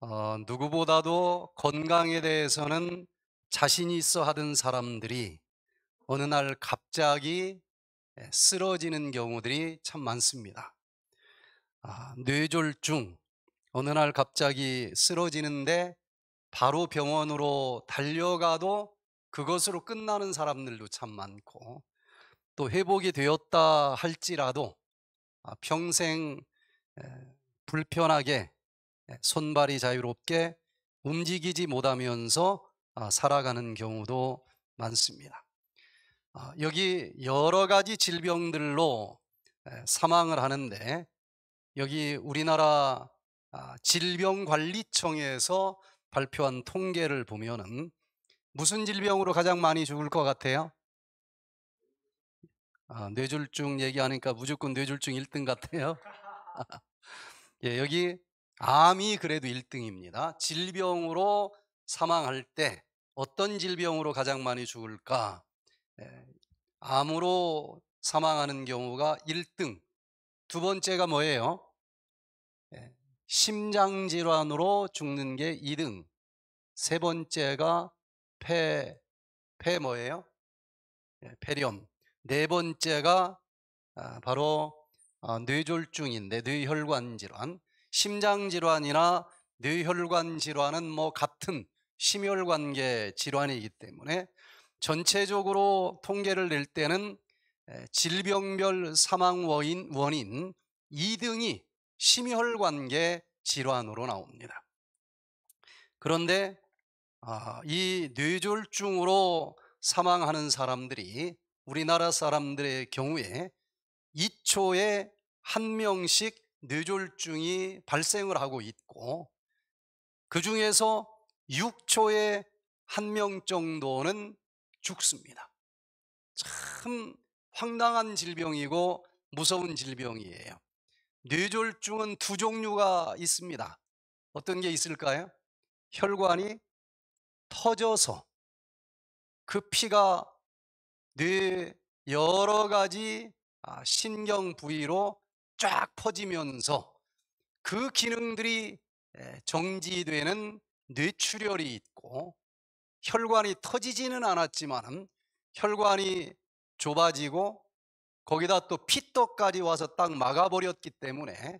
어, 누구보다도 건강에 대해서는 자신이 있어 하던 사람들이 어느 날 갑자기 예, 쓰러지는 경우들이 참 많습니다. 아, 뇌졸중, 어느 날 갑자기 쓰러지는데 바로 병원으로 달려가도 그것으로 끝나는 사람들도 참 많고 또 회복이 되었다 할지라도 아, 평생 예, 불편하게 예, 손발이 자유롭게 움직이지 못하면서 아, 살아가는 경우도 많습니다. 아, 여기 여러 가지 질병들로 예, 사망을 하는데 여기 우리나라 아, 질병관리청에서 발표한 통계를 보면은 무슨 질병으로 가장 많이 죽을 것 같아요? 아, 뇌졸중 얘기하니까 무조건 뇌졸중 1등 같아요. 예, 여기 암이 그래도 1등입니다. 질병으로 사망할 때 어떤 질병으로 가장 많이 죽을까? 예, 암으로 사망하는 경우가 1등. 두 번째가 뭐예요? 예, 심장질환으로 죽는 게 2등. 세 번째가 폐, 폐 뭐예요? 예, 폐렴. 네 번째가 아, 바로 아, 뇌졸중인데, 뇌혈관 질환. 심장 질환이나 뇌혈관 질환은 뭐 같은 심혈관계 질환이기 때문에 전체적으로 통계를 낼 때는 질병별 사망 원인, 원인 2등이 심혈관계 질환으로 나옵니다. 그런데 아, 이 뇌졸중으로 사망하는 사람들이 우리나라 사람들의 경우에 2초에 한 명씩 뇌졸중이 발생을 하고 있고 그 중에서 6초에 한 명 정도는 죽습니다. 참 황당한 질병이고 무서운 질병이에요. 뇌졸중은 두 종류가 있습니다. 어떤 게 있을까요? 혈관이 터져서 그 피가 뇌 여러 가지 아, 신경 부위로 쫙 퍼지면서 그 기능들이 정지되는 뇌출혈이 있고 혈관이 터지지는 않았지만 혈관이 좁아지고 거기다 또 피떡까지 와서 딱 막아버렸기 때문에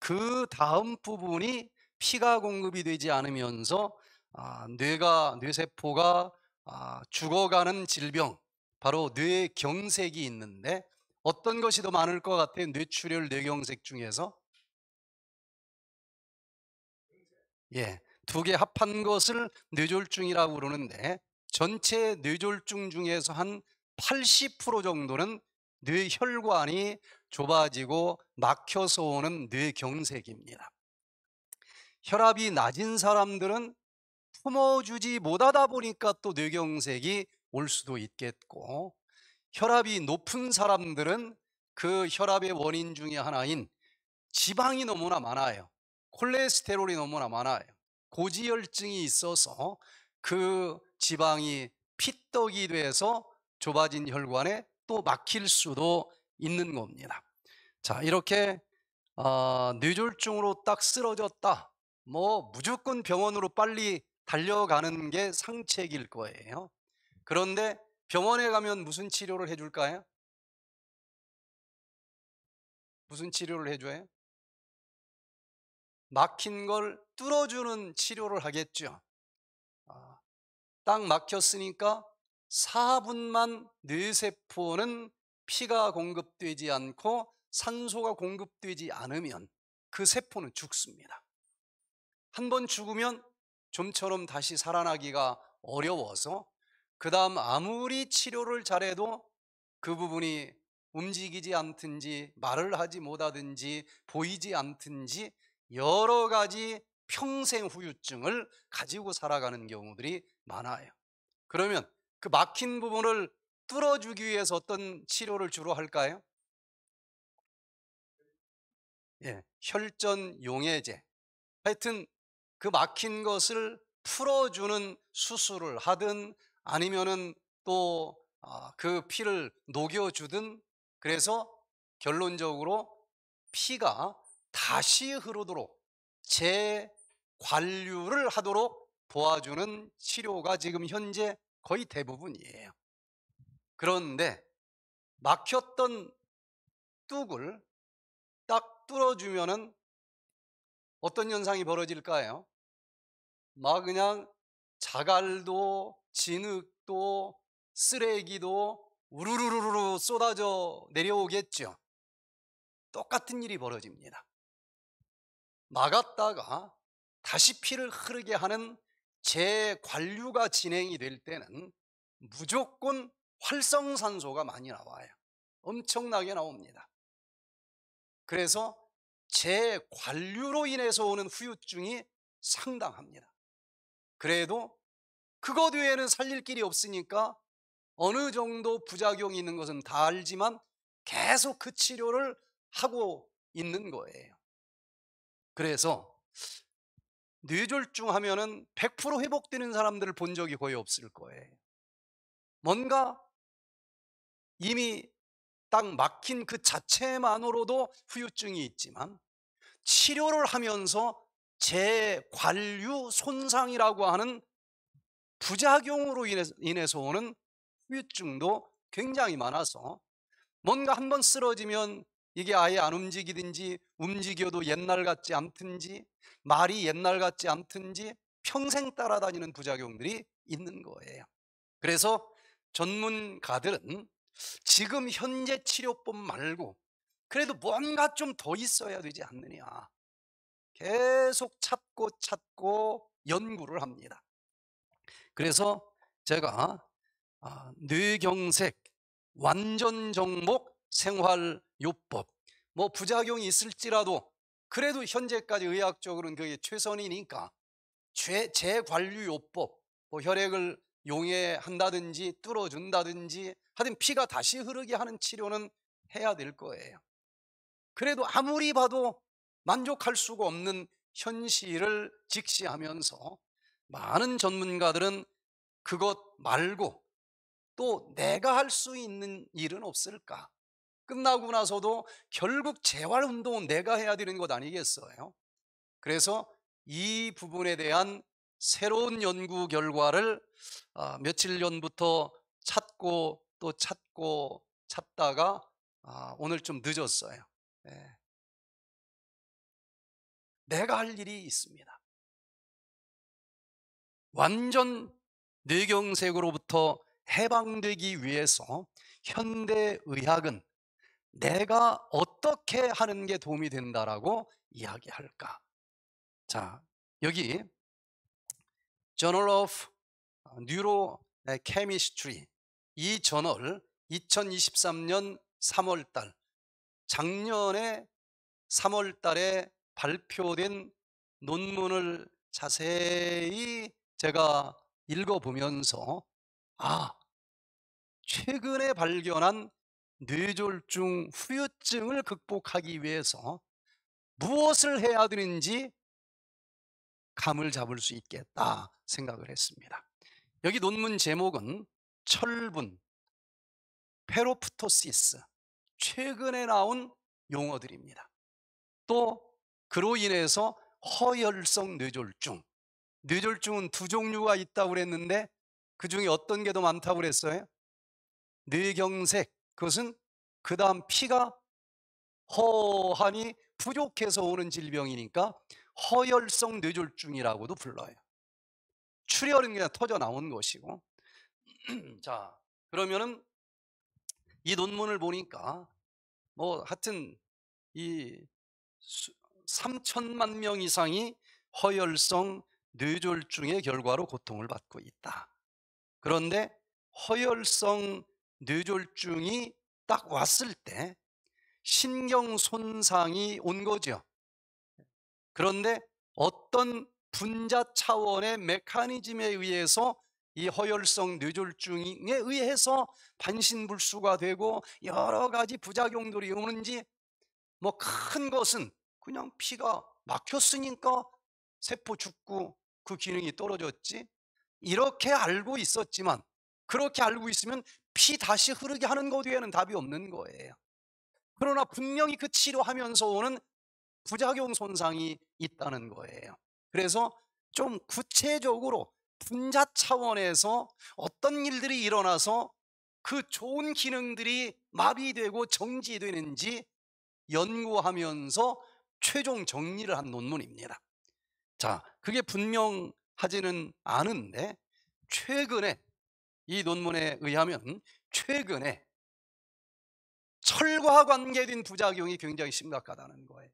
그 다음 부분이 피가 공급이 되지 않으면서 아, 뇌가 뇌세포가 아, 죽어가는 질병 바로 뇌경색이 있는데 어떤 것이 더 많을 것 같아요? 뇌출혈, 뇌경색 중에서? 예, 두 개 합한 것을 뇌졸중이라고 그러는데 전체 뇌졸중 중에서 한 80% 정도는 뇌혈관이 좁아지고 막혀서 오는 뇌경색입니다. 혈압이 낮은 사람들은 품어주지 못하다 보니까 또 뇌경색이 올 수도 있겠고 혈압이 높은 사람들은 그 혈압의 원인 중의 하나인 지방이 너무나 많아요. 콜레스테롤이 너무나 많아요. 고지혈증이 있어서 그 지방이 피떡이 돼서 좁아진 혈관에 또 막힐 수도 있는 겁니다. 자, 이렇게 어, 뇌졸중으로 딱 쓰러졌다. 뭐 무조건 병원으로 빨리 달려가는 게 상책일 거예요. 그런데 병원에 가면 무슨 치료를 해줄까요? 무슨 치료를 해줘요? 막힌 걸 뚫어주는 치료를 하겠죠. 아, 딱 막혔으니까 4분만 뇌세포는 피가 공급되지 않고 산소가 공급되지 않으면 그 세포는 죽습니다. 한 번 죽으면 좀처럼 다시 살아나기가 어려워서 그 다음 아무리 치료를 잘해도 그 부분이 움직이지 않든지 말을 하지 못하든지 보이지 않든지 여러 가지 평생 후유증을 가지고 살아가는 경우들이 많아요. 그러면 그 막힌 부분을 뚫어주기 위해서 어떤 치료를 주로 할까요? 예, 혈전 용해제. 하여튼 그 막힌 것을 풀어주는 수술을 하든 아니면은 또그 아, 피를 녹여주든 그래서 결론적으로 피가 다시 흐르도록 재관류를 하도록 도와주는 치료가 지금 현재 거의 대부분이에요. 그런데 막혔던 뚝을 딱 뚫어주면은 어떤 현상이 벌어질까요? 막 그냥 자갈도 진흙도 쓰레기도 우르르르르 쏟아져 내려오겠죠. 똑같은 일이 벌어집니다. 막았다가 다시 피를 흐르게 하는 재관류가 진행이 될 때는 무조건 활성산소가 많이 나와요. 엄청나게 나옵니다. 그래서 재관류로 인해서 오는 후유증이 상당합니다. 그래도 그것 외에는 살릴 길이 없으니까 어느 정도 부작용이 있는 것은 다 알지만 계속 그 치료를 하고 있는 거예요. 그래서 뇌졸중 하면은 100% 회복되는 사람들을 본 적이 거의 없을 거예요. 뭔가 이미 딱 막힌 그 자체만으로도 후유증이 있지만 치료를 하면서 재관류 손상이라고 하는 부작용으로 인해서 오는 후유증도 굉장히 많아서 뭔가 한번 쓰러지면 이게 아예 안 움직이든지 움직여도 옛날 같지 않든지 말이 옛날 같지 않든지 평생 따라다니는 부작용들이 있는 거예요. 그래서 전문가들은 지금 현재 치료법 말고 그래도 뭔가 좀 더 있어야 되지 않느냐. 계속 찾고 찾고 연구를 합니다. 그래서 제가 아, 뇌경색, 완전 정복 생활요법 뭐 부작용이 있을지라도 그래도 현재까지 의학적으로는 그게 최선이니까 죄, 재관류요법 뭐 혈액을 용해한다든지 뚫어준다든지 하여튼 피가 다시 흐르게 하는 치료는 해야 될 거예요 그래도 아무리 봐도 만족할 수가 없는 현실을 직시하면서 많은 전문가들은 그것 말고 또 내가 할 수 있는 일은 없을까? 끝나고 나서도 결국 재활운동은 내가 해야 되는 것 아니겠어요? 그래서 이 부분에 대한 새로운 연구 결과를 아, 며칠 전부터 찾고 또 찾고 찾다가 아, 오늘 좀 늦었어요. 네. 내가 할 일이 있습니다. 완전 뇌경색으로부터 해방되기 위해서 현대의학은 내가 어떻게 하는 게 도움이 된다라고 이야기할까? 자, 여기 Journal of 어, Neurochemistry 이 저널 2023년 3월 달 작년에 3월 달에 발표된 논문을 자세히 제가 읽어보면서 아 최근에 발견한 뇌졸중 후유증을 극복하기 위해서 무엇을 해야 되는지 감을 잡을 수 있겠다 생각을 했습니다. 여기 논문 제목은 철분, 페로프토시스, 최근에 나온 용어들입니다. 또 그로 인해서 허혈성 뇌졸중, 뇌졸중은 두 종류가 있다고 그랬는데 그 중에 어떤 게 더 많다고 그랬어요? 뇌경색. 그것은 그 다음 피가 허하니 부족해서 오는 질병이니까 허혈성 뇌졸중이라고도 불러요. 출혈은 그냥 터져 나온 것이고. 자, 그러면은 이 논문을 보니까 뭐 하여튼 이 3천만 명 이상이 허혈성 뇌졸중의 결과로 고통을 받고 있다. 그런데 허혈성 뇌졸중이 딱 왔을 때 신경 손상이 온 거죠. 그런데 어떤 분자 차원의 메커니즘에 의해서 이 허혈성 뇌졸중에 의해서 반신불수가 되고 여러 가지 부작용들이 오는지 뭐 큰 것은 그냥 피가 막혔으니까 세포 죽고 그 기능이 떨어졌지? 이렇게 알고 있었지만 그렇게 알고 있으면 피 다시 흐르게 하는 것 외에는 답이 없는 거예요. 그러나 분명히 그 치료하면서 오는 부작용 손상이 있다는 거예요. 그래서 좀 구체적으로 분자 차원에서 어떤 일들이 일어나서 그 좋은 기능들이 마비되고 정지되는지 연구하면서 최종 정리를 한 논문입니다. 자, 그게 분명하지는 않은데 최근에 이 논문에 의하면 최근에 철과 관계된 부작용이 굉장히 심각하다는 거예요.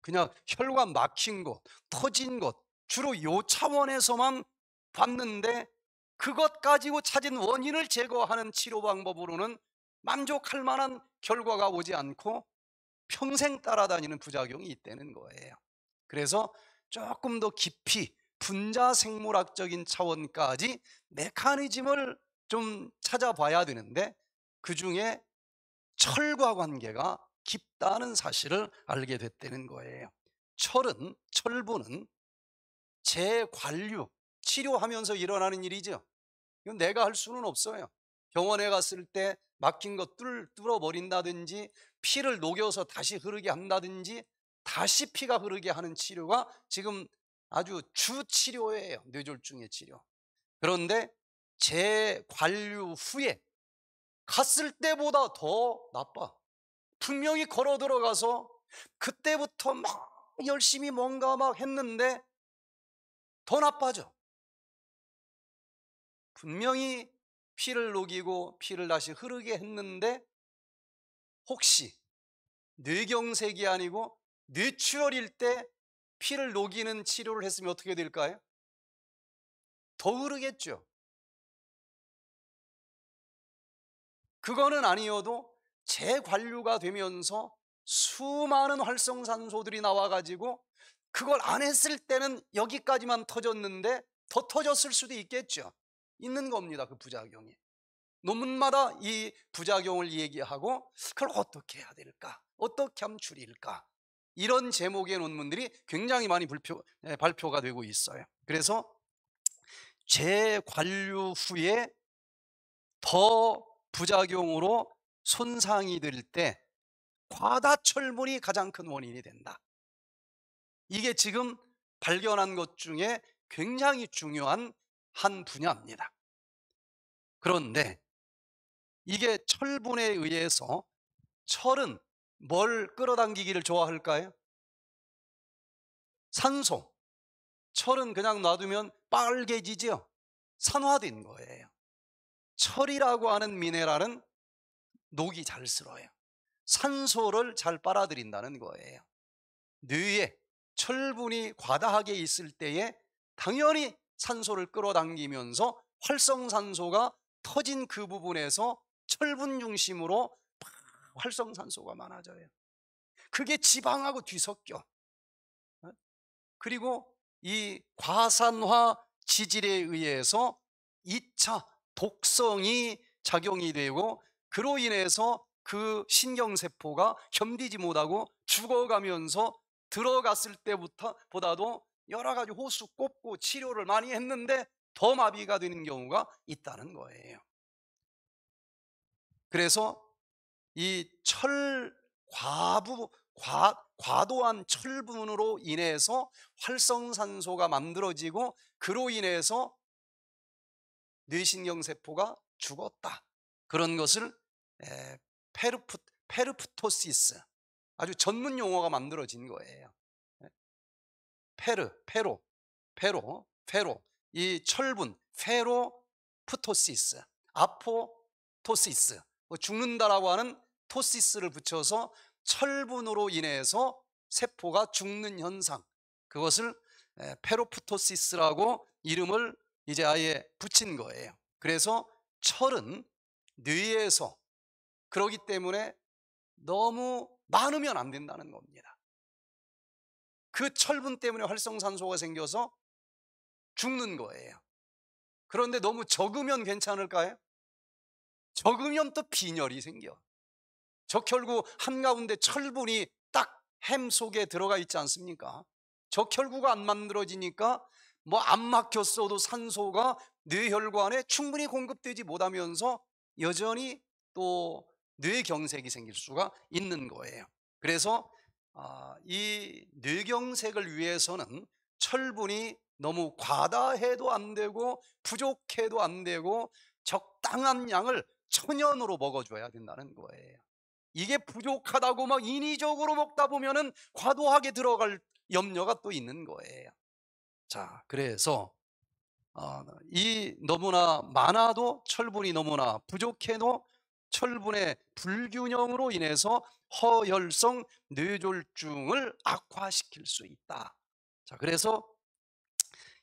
그냥 혈관 막힌 것, 터진 것, 주로 요 차원에서만 봤는데 그것 가지고 찾은 원인을 제거하는 치료 방법으로는 만족할 만한 결과가 오지 않고 평생 따라다니는 부작용이 있다는 거예요. 그래서 조금 더 깊이 분자 생물학적인 차원까지 메커니즘을 좀 찾아봐야 되는데 그 중에 철과 관계가 깊다는 사실을 알게 됐다는 거예요. 철은, 철분은 재관류, 치료하면서 일어나는 일이죠. 이건 내가 할 수는 없어요. 병원에 갔을 때 막힌 것 뚫, 뚫어버린다든지 피를 녹여서 다시 흐르게 한다든지 다시 피가 흐르게 하는 치료가 지금 아주 주 치료예요. 뇌졸중의 치료. 그런데 재관류 후에 갔을 때보다 더 나빠. 분명히 걸어 들어가서 그때부터 막 열심히 뭔가 막 했는데 더 나빠져. 분명히 피를 녹이고 피를 다시 흐르게 했는데 혹시 뇌경색이 아니고 뇌출혈일 때 피를 녹이는 치료를 했으면 어떻게 될까요? 더 흐르겠죠. 그거는 아니어도 재관류가 되면서 수많은 활성산소들이 나와가지고 그걸 안 했을 때는 여기까지만 터졌는데 더 터졌을 수도 있겠죠. 있는 겁니다. 그 부작용이. 논문마다 이 부작용을 얘기하고 그걸 어떻게 해야 될까? 어떻게 하면 줄일까? 이런 제목의 논문들이 굉장히 많이 불표, 예, 발표가 되고 있어요. 그래서 재관류 후에 더 부작용으로 손상이 될 때 과다철분이 가장 큰 원인이 된다. 이게 지금 발견한 것 중에 굉장히 중요한 한 분야입니다. 그런데 이게 철분에 의해서 철은 뭘 끌어당기기를 좋아할까요? 산소. 철은 그냥 놔두면 빨개지죠. 산화된 거예요. 철이라고 하는 미네랄은 녹이 잘 쓸어요. 산소를 잘 빨아들인다는 거예요. 뇌에 철분이 과다하게 있을 때에 당연히 산소를 끌어당기면서 활성산소가 터진 그 부분에서 철분 중심으로 활성산소가 많아져요. 그게 지방하고 뒤섞여. 어? 그리고 이 과산화 지질에 의해서 2차 독성이 작용이 되고 그로 인해서 그 신경세포가 견디지 못하고 죽어가면서 들어갔을 때부터 보다도 여러 가지 호수 꼽고 치료를 많이 했는데 더 마비가 되는 경우가 있다는 거예요. 그래서 이철 과부 과, 과도한 철분으로 인해서 활성산소가 만들어지고 그로 인해서 뇌신경 세포가 죽었다. 그런 것을 에, 페르프, 페르프토시스 아주 전문 용어가 만들어진 거예요. 페르, 페로, 페로, 페로 이 철분, 페로프토시스, 아포토시스 뭐 죽는다라고 하는 토시스를 붙여서 철분으로 인해서 세포가 죽는 현상 그것을 페로프토시스라고 이름을 이제 아예 붙인 거예요 그래서 철은 뇌에서 그러기 때문에 너무 많으면 안 된다는 겁니다 그 철분 때문에 활성산소가 생겨서 죽는 거예요 그런데 너무 적으면 괜찮을까요? 적으면 또 빈혈이 생겨 저결구 한가운데 철분이 딱 햄 속에 들어가 있지 않습니까? 저 결구가 안 만들어지니까 뭐 안 막혔어도 산소가 뇌혈관에 충분히 공급되지 못하면서 여전히 또 뇌경색이 생길 수가 있는 거예요. 그래서 아, 이 뇌경색을 위해서는 철분이 너무 과다해도 안 되고 부족해도 안 되고 적당한 양을 천연으로 먹어줘야 된다는 거예요. 이게 부족하다고 막 인위적으로 먹다 보면은 과도하게 들어갈 염려가 또 있는 거예요. 자, 그래서 어, 이 너무나 많아도 철분이 너무나 부족해도 철분의 불균형으로 인해서 허혈성 뇌졸중을 악화시킬 수 있다. 자, 그래서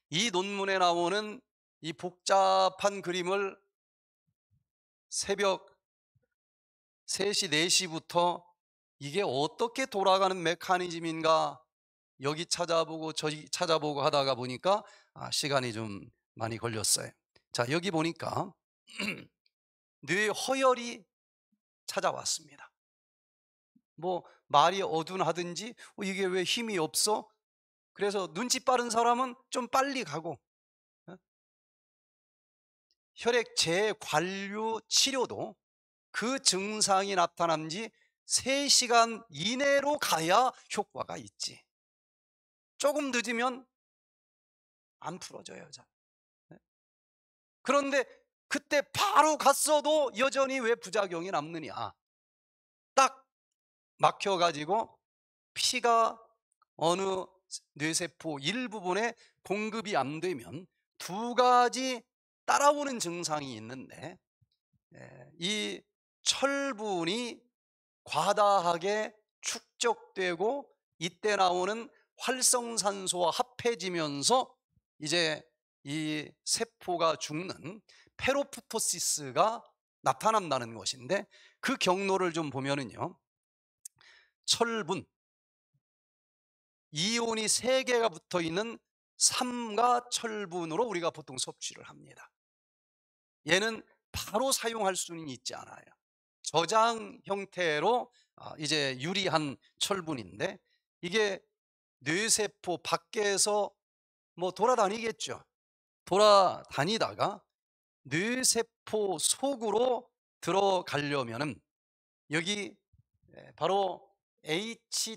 이 논문에 나오는 이 복잡한 그림을 새벽 3시, 4시부터 이게 어떻게 돌아가는 메커니즘인가 여기 찾아보고 저기 찾아보고 하다가 보니까 아, 시간이 좀 많이 걸렸어요. 자, 여기 보니까 뇌허혈이 찾아왔습니다. 뭐 말이 어둔하든지 어, 이게 왜 힘이 없어? 그래서 눈치 빠른 사람은 좀 빨리 가고 어? 혈액 재관류 치료도 그 증상이 나타난 지 3시간 이내로 가야 효과가 있지. 조금 늦으면 안 풀어져요, 잘. 네? 그런데 그때 바로 갔어도 여전히 왜 부작용이 남느냐. 딱 막혀가지고 피가 어느 뇌세포 일부분에 공급이 안 되면 두 가지 따라오는 증상이 있는데 예, 이 철분이 과다하게 축적되고 이때 나오는 활성산소와 합해지면서 이제 이 세포가 죽는 페로프토시스가 나타난다는 것인데 그 경로를 좀 보면은요 철분 이온이 세개가 붙어있는 삼가 철분으로 우리가 보통 섭취를 합니다 얘는 바로 사용할 수는 있지 않아요 저장 형태로 아, 이제 유리한 철분인데 이게 뇌세포 밖에서 뭐 돌아다니겠죠. 돌아다니다가 뇌세포 속으로 들어가려면은 여기 예, 바로 H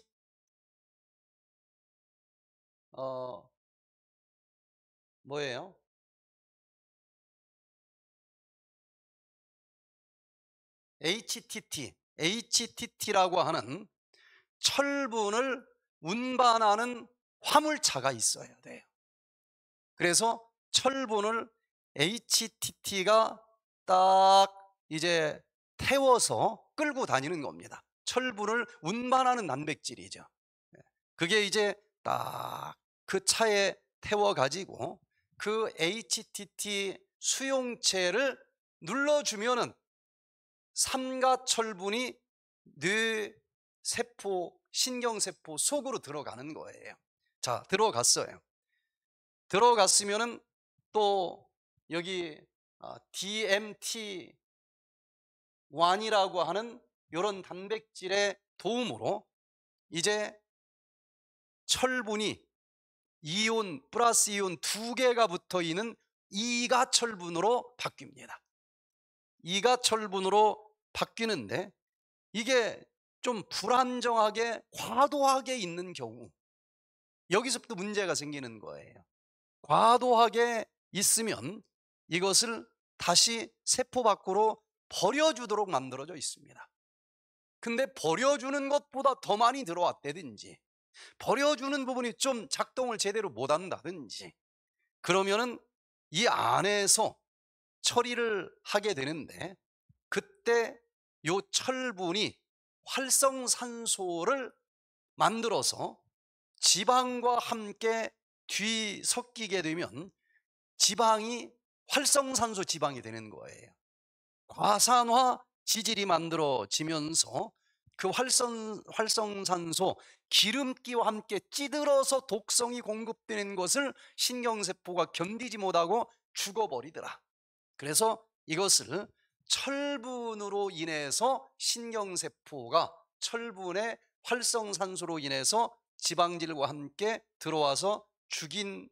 어 뭐예요? HTT, HTT라고 하는 철분을 운반하는 화물차가 있어야 돼요. 그래서 철분을 HTT가 딱 이제 태워서 끌고 다니는 겁니다. 철분을 운반하는 단백질이죠. 예, 그게 이제 딱 그 차에 태워가지고 그 HTT 수용체를 눌러주면은 삼가철분이 뇌세포, 신경세포 속으로 들어가는 거예요. 자, 들어갔어요. 들어갔으면은 또 여기 아, DMT1이라고 하는 이런 단백질의 도움으로 이제 철분이 이온 플러스 이온 두 개가 붙어 있는 이가철분으로 바뀝니다. 이가철분으로 바뀌는데 이게 좀 불안정하게 과도하게 있는 경우 여기서부터 문제가 생기는 거예요 과도하게 있으면 이것을 다시 세포 밖으로 버려주도록 만들어져 있습니다 근데 버려주는 것보다 더 많이 들어왔다든지 버려주는 부분이 좀 작동을 제대로 못한다든지 그러면은 이 안에서 처리를 하게 되는데 그때 요 철분이 활성산소를 만들어서 지방과 함께 뒤섞이게 되면 지방이 활성산소 지방이 되는 거예요. 과산화 지질이 만들어지면서 그 활성, 활성산소 기름기와 함께 찌들어서 독성이 공급되는 것을 신경세포가 견디지 못하고 죽어버리더라. 그래서 이것을 철분으로 인해서 신경세포가 철분의 활성산소로 인해서 지방질과 함께 들어와서 죽인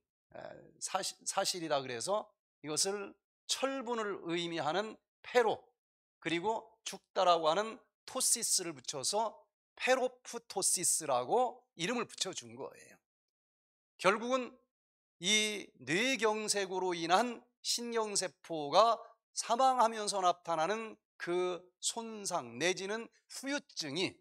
사실, 이라 그래서 이것을 철분을 의미하는 페로 그리고 죽다라고 하는 토시스를 붙여서 페로프토시스라고 이름을 붙여준 거예요 결국은 이 뇌경색으로 인한 신경세포가 사망하면서 나타나는 그 손상 내지는 후유증이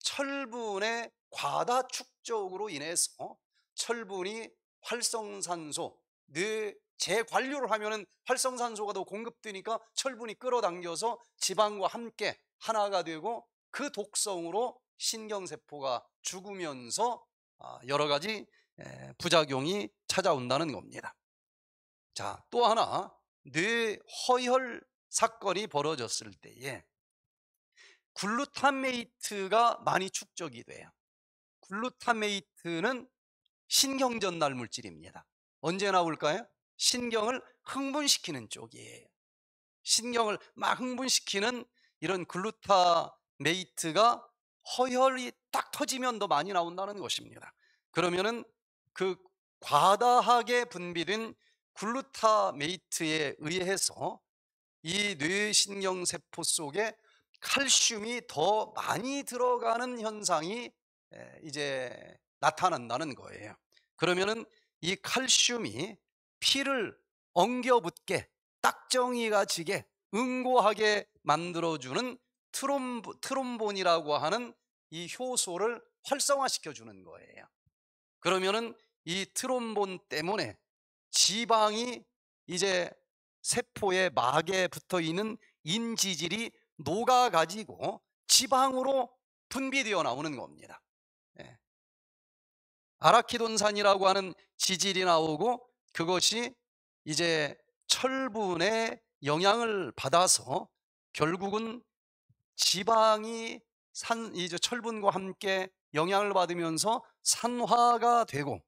철분의 과다 축적으로 인해서 철분이 활성산소 뇌 재관료를 하면은 활성산소가 더 공급되니까 철분이 끌어당겨서 지방과 함께 하나가 되고 그 독성으로 신경세포가 죽으면서 아, 여러 가지 부작용이 찾아온다는 겁니다. 자, 또 하나 뇌 허혈 사건이 벌어졌을 때에 글루타메이트가 많이 축적이 돼요. 글루타메이트는 신경전달 물질입니다. 언제 나올까요? 신경을 흥분시키는 쪽이에요. 신경을 막 흥분시키는 이런 글루타메이트가 허혈이 딱 터지면 더 많이 나온다는 것입니다. 그러면은 그 과다하게 분비된 글루타메이트에 의해서 이 뇌신경 세포 속에 칼슘이 더 많이 들어가는 현상이 이제 나타난다는 거예요. 그러면은 이 칼슘이 피를 엉겨붙게 딱정이가 지게 응고하게 만들어주는 트롬보, 트롬본이라고 하는 이 효소를 활성화시켜 주는 거예요. 그러면은 이 트롬본 때문에 지방이 이제 세포의 막에 붙어 있는 인지질이 녹아가지고 지방으로 분비되어 나오는 겁니다. 예. 아라키돈산이라고 하는 지질이 나오고 그것이 이제 철분의 영향을 받아서 결국은 지방이 산, 이제 철분과 함께 영향을 받으면서 산화가 되고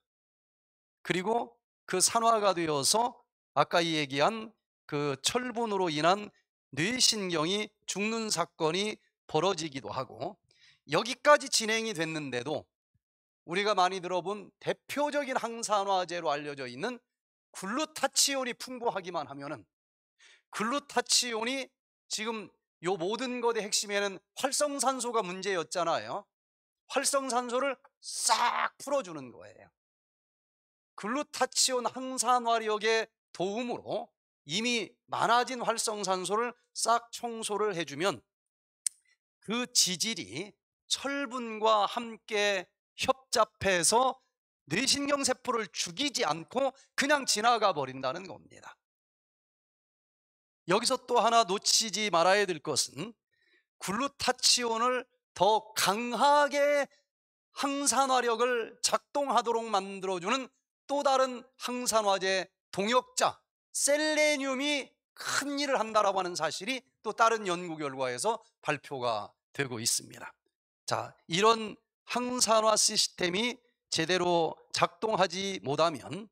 그리고 그 산화가 되어서 아까 얘기한 그 철분으로 인한 뇌신경이 죽는 사건이 벌어지기도 하고 여기까지 진행이 됐는데도 우리가 많이 들어본 대표적인 항산화제로 알려져 있는 글루타치온이 풍부하기만 하면은 글루타치온이 지금 요 모든 것의 핵심에는 활성산소가 문제였잖아요. 활성산소를 싹 풀어주는 거예요. 글루타치온 항산화력의 도움으로 이미 많아진 활성산소를 싹 청소를 해주면 그 지질이 철분과 함께 협잡해서 뇌신경세포를 죽이지 않고 그냥 지나가 버린다는 겁니다 여기서 또 하나 놓치지 말아야 될 것은 글루타치온을 더 강하게 항산화력을 작동하도록 만들어주는 또 다른 항산화제 동역자 셀레늄이 큰 일을 한다라고 하는 사실이 또 다른 연구 결과에서 발표가 되고 있습니다. 자, 이런 항산화 시스템이 제대로 작동하지 못하면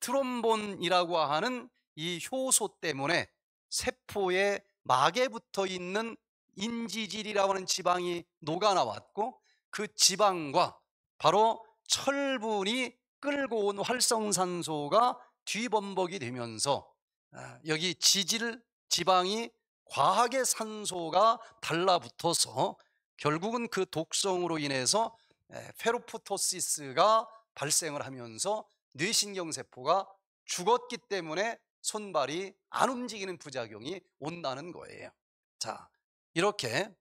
트롬본이라고 하는 이 효소 때문에 세포의 막에 붙어 있는 인지질이라고 하는 지방이 녹아나왔고 그 지방과 바로 철분이 끌고 온 활성산소가 뒤범벅이 되면서 아, 여기 지질 지방이 과하게 산소가 달라붙어서 결국은 그 독성으로 인해서 페로프토시스가 발생을 하면서 뇌신경세포가 죽었기 때문에 손발이 안 움직이는 부작용이 온다는 거예요 자 이렇게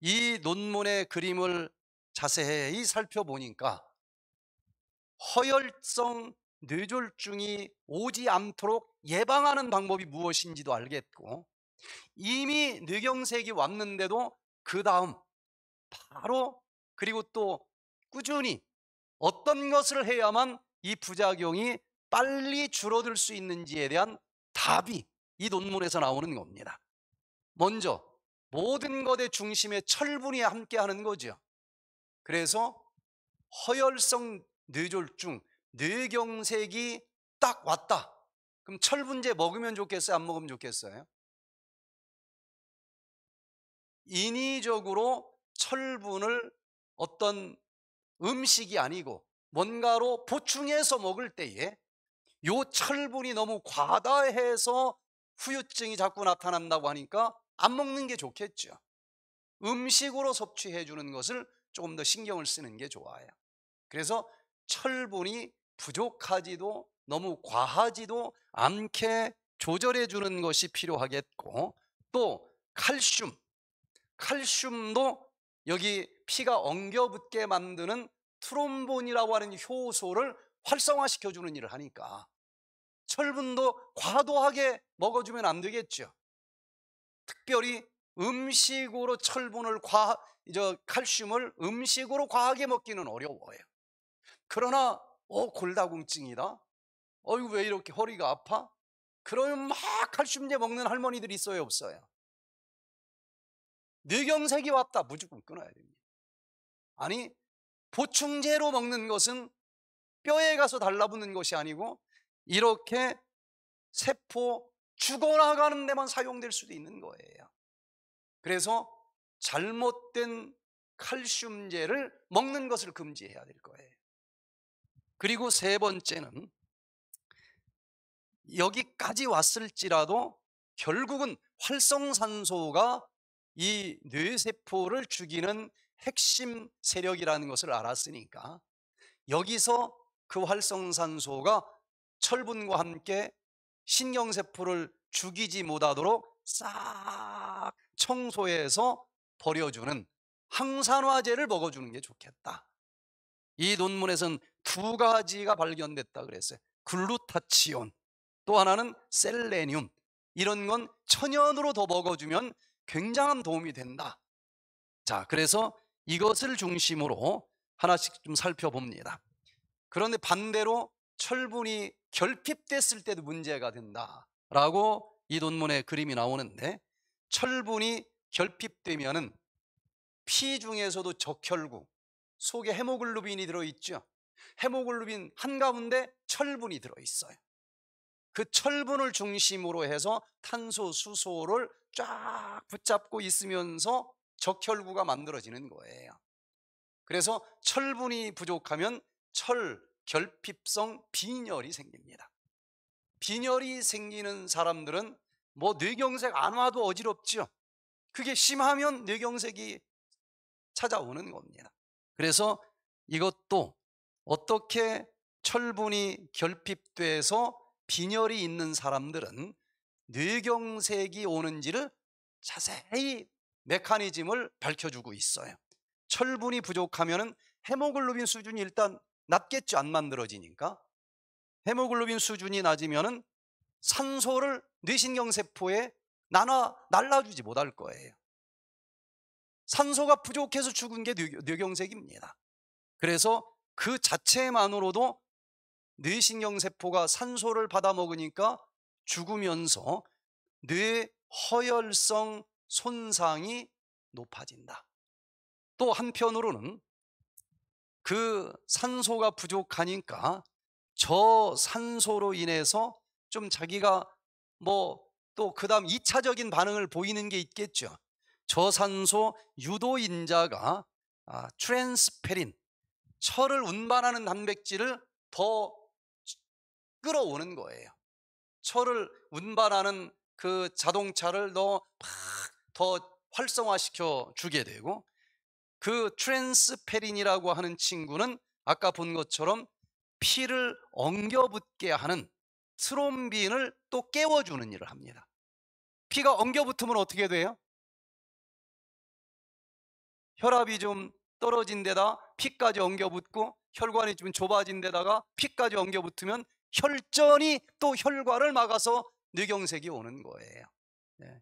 이 논문의 그림을 자세히 살펴보니까 허혈성 뇌졸중이 오지 않도록 예방하는 방법이 무엇인지도 알겠고 이미 뇌경색이 왔는데도 그 다음 바로 그리고 또 꾸준히 어떤 것을 해야만 이 부작용이 빨리 줄어들 수 있는지에 대한 답이 이 논문에서 나오는 겁니다 먼저 모든 것의 중심에 철분이 함께하는 거죠 그래서 허혈성 뇌졸중, 뇌경색이 딱 왔다. 그럼 철분제 먹으면 좋겠어요? 안 먹으면 좋겠어요? 인위적으로 철분을 어떤 음식이 아니고 뭔가로 보충해서 먹을 때에 요 철분이 너무 과다해서 후유증이 자꾸 나타난다고 하니까 안 먹는 게 좋겠죠. 음식으로 섭취해 주는 것을 조금 더 신경을 쓰는 게 좋아요. 그래서 철분이 부족하지도 너무 과하지도 않게 조절해 주는 것이 필요하겠고 또 칼슘, 칼슘도 여기 피가 엉겨붙게 만드는 트롬본이라고 하는 효소를 활성화시켜 주는 일을 하니까 철분도 과도하게 먹어주면 안 되겠죠 특별히 음식으로 철분을 과, 저 칼슘을 음식으로 과하게 먹기는 어려워요 그러나 어 골다공증이다. 어이왜 이렇게 허리가 아파? 그러면 막 칼슘제 먹는 할머니들이 있어요 없어요? 뇌경색이 왔다 무조건 끊어야 됩니다. 아니 보충제로 먹는 것은 뼈에 가서 달라붙는 것이 아니고 이렇게 세포 죽어나가는 데만 사용될 수도 있는 거예요. 그래서 잘못된 칼슘제를 먹는 것을 금지해야 될 거예요. 그리고 세 번째는 여기까지 왔을지라도 결국은 활성산소가 이 뇌세포를 죽이는 핵심 세력이라는 것을 알았으니까 여기서 그 활성산소가 철분과 함께 신경세포를 죽이지 못하도록 싹 청소해서 버려주는 항산화제를 먹어주는 게 좋겠다. 이 논문에서는 두 가지가 발견됐다 그랬어요. 글루타치온, 또 하나는 셀레늄. 이런 건 천연으로 더 먹어주면 굉장한 도움이 된다. 자, 그래서 이것을 중심으로 하나씩 좀 살펴봅니다. 그런데 반대로 철분이 결핍됐을 때도 문제가 된다라고 이 논문의 그림이 나오는데 철분이 결핍되면은 피 중에서도 적혈구, 속에 헤모글루빈이 들어있죠. 헤모글루빈 한가운데 철분이 들어있어요. 그 철분을 중심으로 해서 탄소, 수소를 쫙 붙잡고 있으면서 적혈구가 만들어지는 거예요. 그래서 철분이 부족하면 철, 결핍성 빈혈이 생깁니다. 빈혈이 생기는 사람들은 뭐 뇌경색 안 와도 어지럽죠. 그게 심하면 뇌경색이 찾아오는 겁니다. 그래서 이것도 어떻게 철분이 결핍돼서 빈혈이 있는 사람들은 뇌경색이 오는지를 자세히 메커니즘을 밝혀주고 있어요. 철분이 부족하면 헤모글로빈 수준이 일단 낮겠죠. 안 만들어지니까. 헤모글로빈 수준이 낮으면 산소를 뇌신경세포에 나눠 날라주지 못할 거예요. 산소가 부족해서 죽은 게 뇌경색입니다. 그래서 그 자체만으로도 뇌신경세포가 산소를 받아먹으니까 죽으면서 뇌 허혈성 손상이 높아진다. 또 한편으로는 그 산소가 부족하니까 저 산소로 인해서 좀 자기가 뭐 또 그다음 2차적인 반응을 보이는 게 있겠죠. 저산소 유도인자가 아, 트랜스페린, 철을 운반하는 단백질을 더 끌어오는 거예요. 철을 운반하는 그 자동차를 더 활성화시켜 주게 되고 그 트랜스페린이라고 하는 친구는 아까 본 것처럼 피를 엉겨붙게 하는 트롬빈을 또 깨워주는 일을 합니다. 피가 엉겨붙으면 어떻게 돼요? 혈압이 좀 떨어진 데다 피까지 엉겨붙고 혈관이 좀 좁아진 데다가 피까지 엉겨붙으면 혈전이 또 혈관을 막아서 뇌경색이 오는 거예요. 예.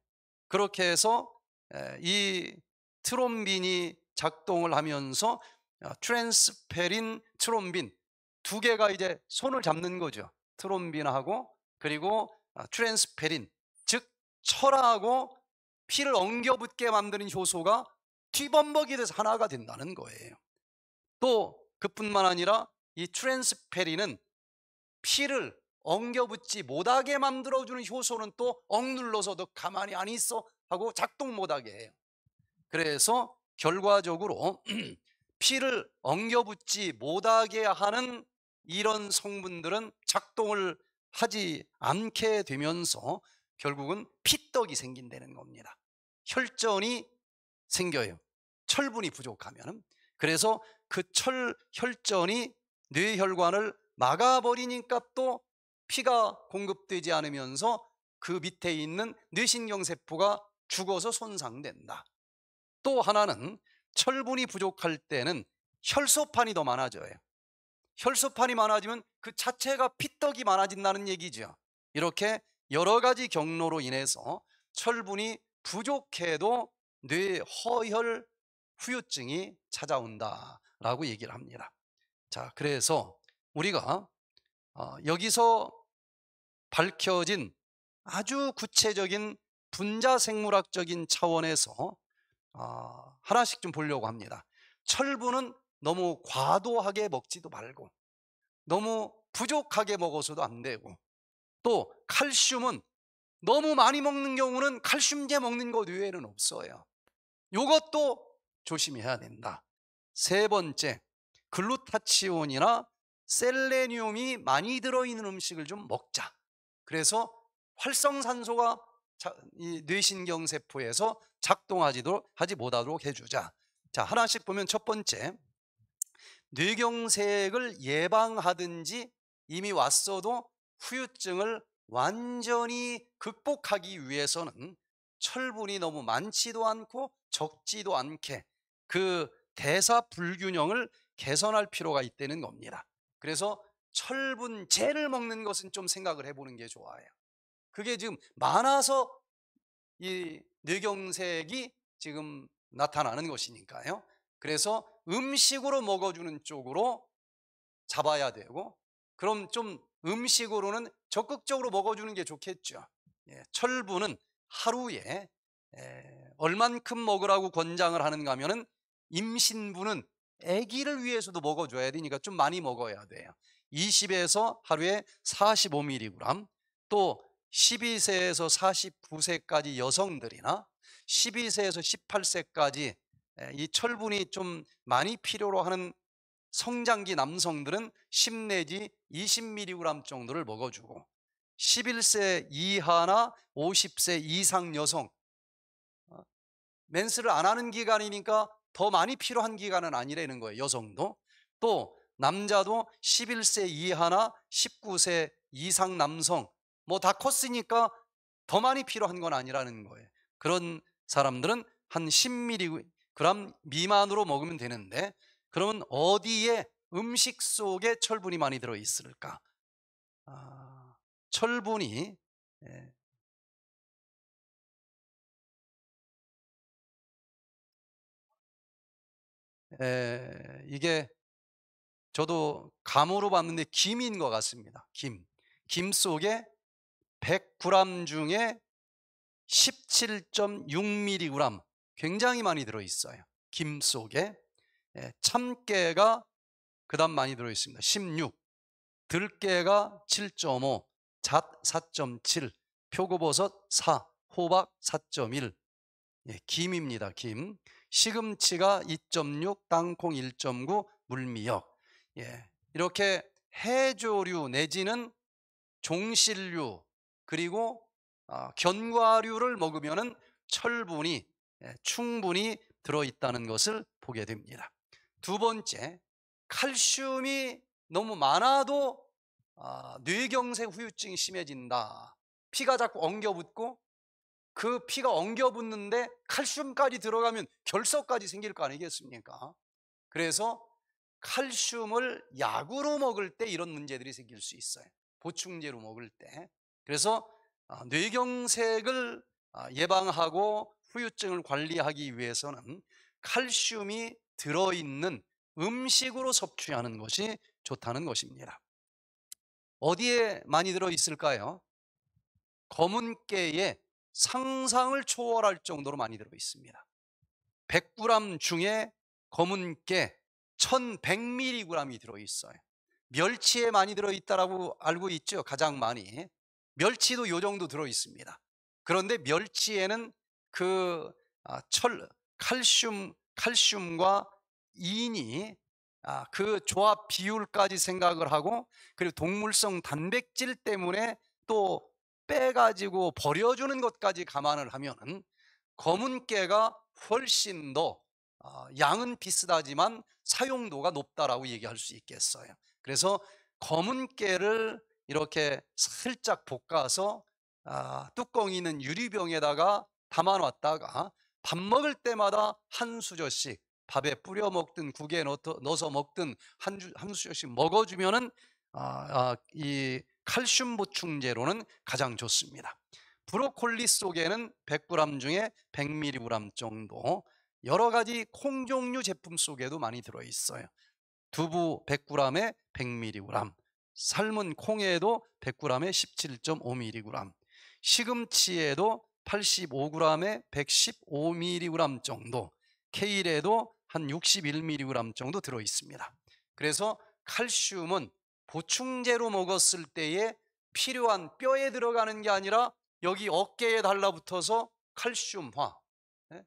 그렇게 해서 예, 이 트롬빈이 작동을 하면서 아, 트랜스페린 트롬빈 두 개가 이제 손을 잡는 거죠. 트롬빈하고 그리고 아, 트랜스페린 즉 철하고 피를 엉겨붙게 만드는 효소가 기범먹이 돼서 하나가 된다는 거예요. 또 그뿐만 아니라 이 트랜스페린은 피를 엉겨붙지 못하게 만들어주는 효소는 또 억눌러서 너 가만히 안 있어 하고 작동 못하게 해요. 그래서 결과적으로 피를 엉겨붙지 못하게 하는 이런 성분들은 작동을 하지 않게 되면서 결국은 피떡이 생긴다는 겁니다. 혈전이 생겨요. 철분이 부족하면 그래서 그 철 혈전이 뇌혈관을 막아버리니까 또 피가 공급되지 않으면서 그 밑에 있는 뇌신경 세포가 죽어서 손상된다. 또 하나는 철분이 부족할 때는 혈소판이 더 많아져요. 혈소판이 많아지면 그 자체가 피떡이 많아진다는 얘기죠. 이렇게 여러 가지 경로로 인해서 철분이 부족해도 뇌 허혈 후유증이 찾아온다라고 얘기를 합니다. 자, 그래서 우리가 어, 여기서 밝혀진 아주 구체적인 분자 생물학적인 차원에서 어, 하나씩 좀 보려고 합니다. 철분은 너무 과도하게 먹지도 말고 너무 부족하게 먹어서도 안 되고 또 칼슘은 너무 많이 먹는 경우는 칼슘제 먹는 것 외에는 없어요. 이것도 조심해야 된다. 세 번째, 글루타치온이나 셀레늄이 많이 들어있는 음식을 좀 먹자. 그래서 활성산소가 뇌신경세포에서 작동하지도 하지 못하도록 해주자. 자, 하나씩 보면 첫 번째, 뇌경색을 예방하든지 이미 왔어도 후유증을 완전히 극복하기 위해서는 철분이 너무 많지도 않고 적지도 않게 그 대사 불균형을 개선할 필요가 있다는 겁니다. 그래서 철분 제를 먹는 것은 좀 생각을 해보는 게 좋아요. 그게 지금 많아서 이 뇌경색이 지금 나타나는 것이니까요. 그래서 음식으로 먹어주는 쪽으로 잡아야 되고 그럼 좀 음식으로는 적극적으로 먹어주는 게 좋겠죠. 예, 철분은 하루에 에, 얼만큼 먹으라고 권장을 하는가 하면은 임신부는 아기를 위해서도 먹어줘야 되니까 좀 많이 먹어야 돼요 20에서 하루에 45mg 또 12세에서 49세까지 여성들이나 12세에서 18세까지 이 철분이 좀 많이 필요로 하는 성장기 남성들은 10 내지 20mg 정도를 먹어주고 11세 이하나 50세 이상 여성 어, 맨스를 안 하는 기간이니까 더 많이 필요한 기간은 아니라는 거예요. 여성도. 또 남자도 11세 이하나 19세 이상 남성 뭐 다 컸으니까 더 많이 필요한 건 아니라는 거예요. 그런 사람들은 한 10mg 미만으로 먹으면 되는데 그러면 어디에 음식 속에 철분이 많이 들어 있을까? 아, 철분이 예, 에, 이게 저도 감으로 봤는데 김인 것 같습니다. 김. 김 속에 100g 중에 17.6mg 굉장히 많이 들어있어요. 김 속에 예, 참깨가 그다음 많이 들어있습니다. 16, 들깨가 7.5, 잣 4.7, 표고버섯 4, 호박 4.1, 예, 김입니다. 김. 시금치가 2.6, 땅콩 1.9, 물미역. 예. 이렇게 해조류 내지는 종실류 그리고 어, 견과류를 먹으면 철분이 예, 충분히 들어있다는 것을 보게 됩니다 두 번째 칼슘이 너무 많아도 아, 뇌경색 후유증이 심해진다 피가 자꾸 엉겨붙고 그 피가 엉겨 붙는데 칼슘까지 들어가면 결석까지 생길 거 아니겠습니까? 그래서 칼슘을 약으로 먹을 때 이런 문제들이 생길 수 있어요. 보충제로 먹을 때. 그래서 아, 뇌경색을 아, 예방하고 후유증을 관리하기 위해서는 칼슘이 들어있는 음식으로 섭취하는 것이 좋다는 것입니다. 어디에 많이 들어있을까요? 검은깨에 상상을 초월할 정도로 많이 들어 있습니다. 100g 중에 검은 깨 1100mg이 들어 있어요. 멸치에 많이 들어 있다고 알고 있죠. 가장 많이. 멸치도 요 정도 들어 있습니다. 그런데 멸치에는 그철 아, 칼슘 칼슘과 인이 아, 그 조합 비율까지 생각을 하고 그리고 동물성 단백질 때문에 또 빼가지고 버려주는 것까지 감안을 하면은 검은 깨가 훨씬 더 어, 양은 비슷하지만 사용도가 높다라고 얘기할 수 있겠어요. 그래서 검은 깨를 이렇게 살짝 볶아서 아, 뚜껑 있는 유리병에다가 담아놨다가 밥 먹을 때마다 한 수저씩 밥에 뿌려 먹든 국에 넣어서 먹든 한, 한 수저씩 먹어주면은 아, 아, 이 칼슘 보충제로는 가장 좋습니다. 브로콜리 속에는 100g 중에 100mg 정도 여러 가지 콩 종류 제품 속에도 많이 들어있어요. 두부 100g에 100mg 삶은 콩에도 100g에 17.5mg 시금치에도 85g에 115mg 정도 케일에도 한 61mg 정도 들어있습니다. 그래서 칼슘은 보충제로 먹었을 때에 필요한 뼈에 들어가는 게 아니라 여기 어깨에 달라붙어서 칼슘화 예?